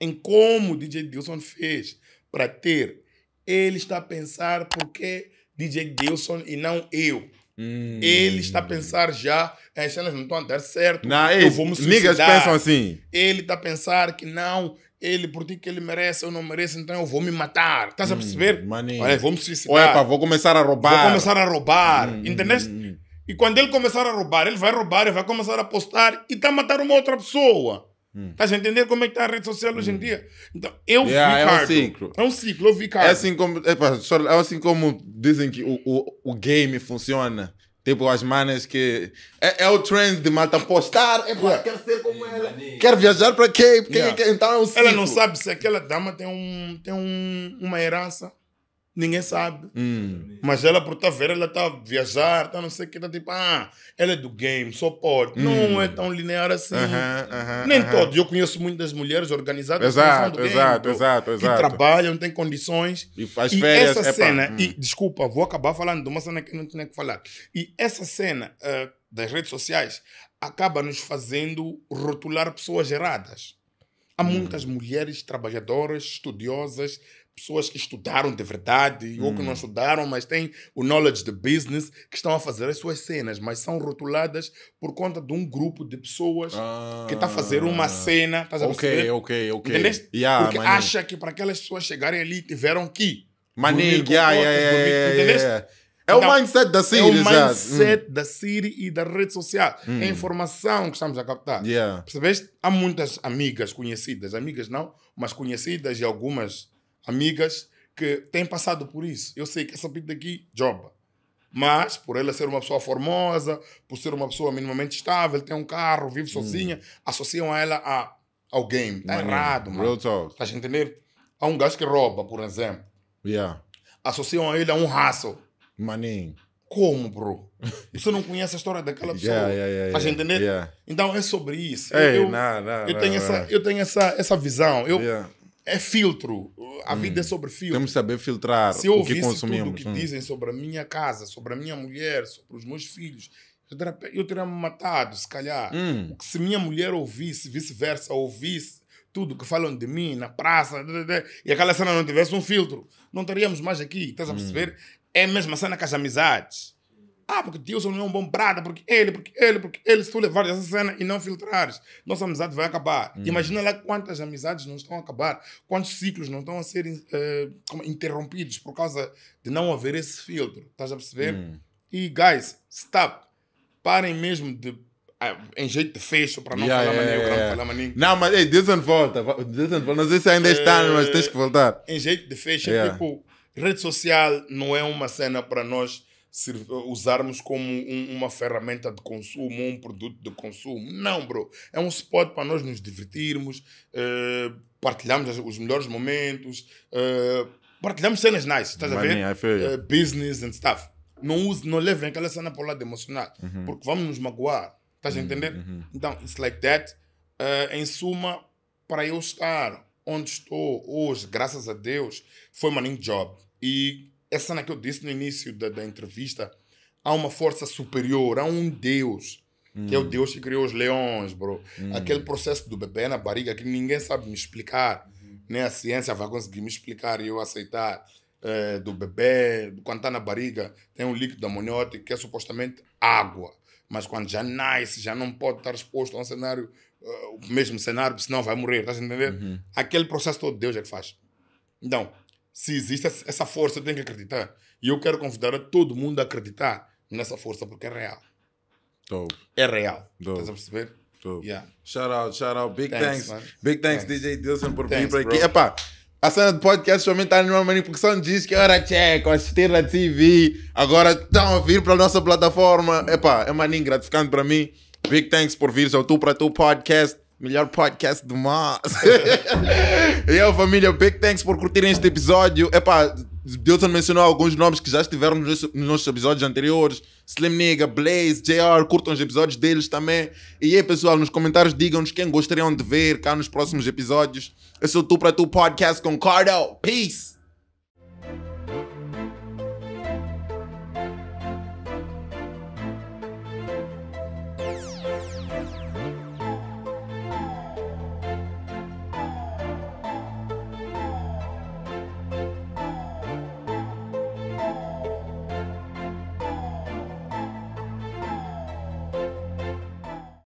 Speaker 2: em como o DJ Dilson fez para ter, ele está a pensar porque DJ Dilson e não eu. Hum. Ele está a pensar já, eh, as cenas não estão a dar certo. Não, eu vou me suicidar. Niggas pensam assim. Ele está a pensar que não, ele, por ti que ele merece, eu não mereço, então eu vou me matar. Estás hum, a perceber? Maninho. Olha, vou me suicidar. Olha, pá,
Speaker 1: vou começar a roubar. Vou começar
Speaker 2: a roubar. Hum, Entendeste? Hum, hum, hum. E quando ele começar a roubar, ele vai roubar, ele vai começar a postar e está a matar uma outra pessoa. Hum. Estás a entender como é que está a rede social hum. hoje em hum. dia? Então, eu yeah, vi, é Cardo. É um ciclo. É um ciclo, eu vi, Cardo. É assim
Speaker 1: como, é, é assim como dizem que o, o, o game funciona. Tipo, as manas que. É, é, o trend de malta postar.
Speaker 2: É, quer ser como ela. Quer viajar para quê? Porque, yeah. Então é um ciclo. Ela não sabe se aquela dama tem, um, tem um, uma herança ninguém sabe. Hum. Mas ela, por estar tá a ver, ela está a viajar, está não sei o que, está tipo, ah, ela é do game, só pode. Hum. Não é tão linear assim. Uh -huh, uh -huh, Nem uh -huh. todos. Eu conheço muitas mulheres organizadas exato, que exato, game, exato, exato. que trabalham, têm condições. E faz e férias. essa é cena, hum. e desculpa, vou acabar falando de uma cena que não tinha que falar. E essa cena uh, das redes sociais acaba nos fazendo rotular pessoas erradas. Há hum. muitas mulheres trabalhadoras, estudiosas, pessoas que estudaram de verdade hum. ou que não hum. estudaram, mas têm o knowledge de business, que estão a fazer as suas cenas, mas são rotuladas por conta de um grupo de pessoas ah. que está a fazer uma ah. cena. Estás a Ok, ok, ok. Entendeste? Yeah, Porque mané. acha que para aquelas pessoas chegarem ali tiveram que. Mané, yeah, yeah, yeah, Entendeste? É então, o mindset da Siri. É o mindset hum. da Siri e da rede social. É a hum. informação que estamos a captar. Yeah. Percebeste? Há muitas amigas conhecidas, amigas não, mas conhecidas e algumas amigas que têm passado por isso. Eu sei que essa pinta aqui joba. Mas, por ela ser uma pessoa formosa, por ser uma pessoa minimamente estável, tem um carro, vive hum. sozinha, hum. associam a ela a, ao game. Tá errado, mano. Real talk. Estás a entender? Há um gajo que rouba, por exemplo. Yeah. Associam a ele a um raço. Maninho. Como, bro? Você não conhece a história daquela pessoa. Yeah, yeah, tá yeah, Faz gente entender? Yeah. Então é sobre isso. É, eu, não, não, eu, não, tenho, essa, eu tenho essa, essa visão. Eu, é filtro. A hum, vida é hum. sobre filtro. Temos que saber filtrar Se eu o que consumimos. tudo o que hum. dizem sobre a minha casa, sobre a minha mulher, sobre os meus filhos, eu teria me matado, se calhar. Hum. Se minha mulher ouvisse, vice-versa, ouvisse tudo que falam de mim na praça, e aquela cena não tivesse um filtro, não estaríamos mais aqui. Estás a hum. perceber? É a mesma cena que as amizades. Ah, porque Deus não é um bom brada, porque ele, porque ele, porque ele. Se tu levares essa cena e não filtrares, nossa amizade vai acabar. Hum. Imagina lá quantas amizades não estão a acabar, quantos ciclos não estão a ser uh, interrompidos por causa de não haver esse filtro. Estás a perceber? Hum. E, guys, stop. Parem mesmo de ah, em jeito de fecho para não yeah, falar yeah, maninho, yeah, yeah. Não, falar maninho.
Speaker 1: não, mas ei, Dilson volta, Dilson volta. Não sei se ainda está, é, mas tens que voltar. Em jeito de fecho, é yeah. tipo,
Speaker 2: rede social não é uma cena para nós usarmos como um, uma ferramenta de consumo, um produto de consumo. Não, bro. É um spot para nós nos divertirmos, uh, eh, partilharmos os melhores momentos, uh, eh, partilharmos cenas nice, estás Money, a ver? Uh, business and stuff. Não, use, não levem aquela cena para o lado emocional, uhum. porque vamos nos magoar. Estás a uhum, entender? Uhum. Então, it's like that. Uh, em suma, para eu estar onde estou hoje, graças a Deus, foi uma new job. E essa cena que eu disse no início da, da entrevista, há uma força superior, há um Deus, hum. que é o hum. Deus que criou os leões, bro. Hum. Aquele processo do bebê na barriga que ninguém sabe me explicar, hum. nem né? a ciência vai conseguir me explicar e eu aceitar. É, do bebê, quando está na barriga, tem um líquido amniótico que é supostamente água. Mas quando já nasce, já não pode estar exposto a um cenário, uh, o mesmo cenário, senão vai morrer, estás a entender? Uhum. Aquele processo todo Deus é que faz. Então, se existe essa força, tem que acreditar. E eu quero convidar a todo mundo a acreditar nessa força, porque é real. Dope. É real. Dope. Estás a perceber? Yeah. Shout out, shout out. Big thanks. thanks. Big thanks, thanks, DJ Dilson, por thanks, vir para aqui. Epá,
Speaker 1: a cena do podcast também está numa manipulação. Diz que era checo, assistir na TV. Agora estão a vir para a nossa plataforma. Epá, é maninho gratificante para mim. Big thanks por vir, só tu para o teu podcast. Melhor podcast do mar. aí, família, big thanks por curtirem este episódio. Epá, Dilton mencionou alguns nomes que já estiveram nos, nossos episódios anteriores. Slim Nigga, Blaze, JR, curtam os episódios deles também. E aí, pessoal, nos comentários digam-nos quem gostariam de ver cá nos próximos episódios. Eu sou Tu Pra Tu Podcast com Cardo. Peace!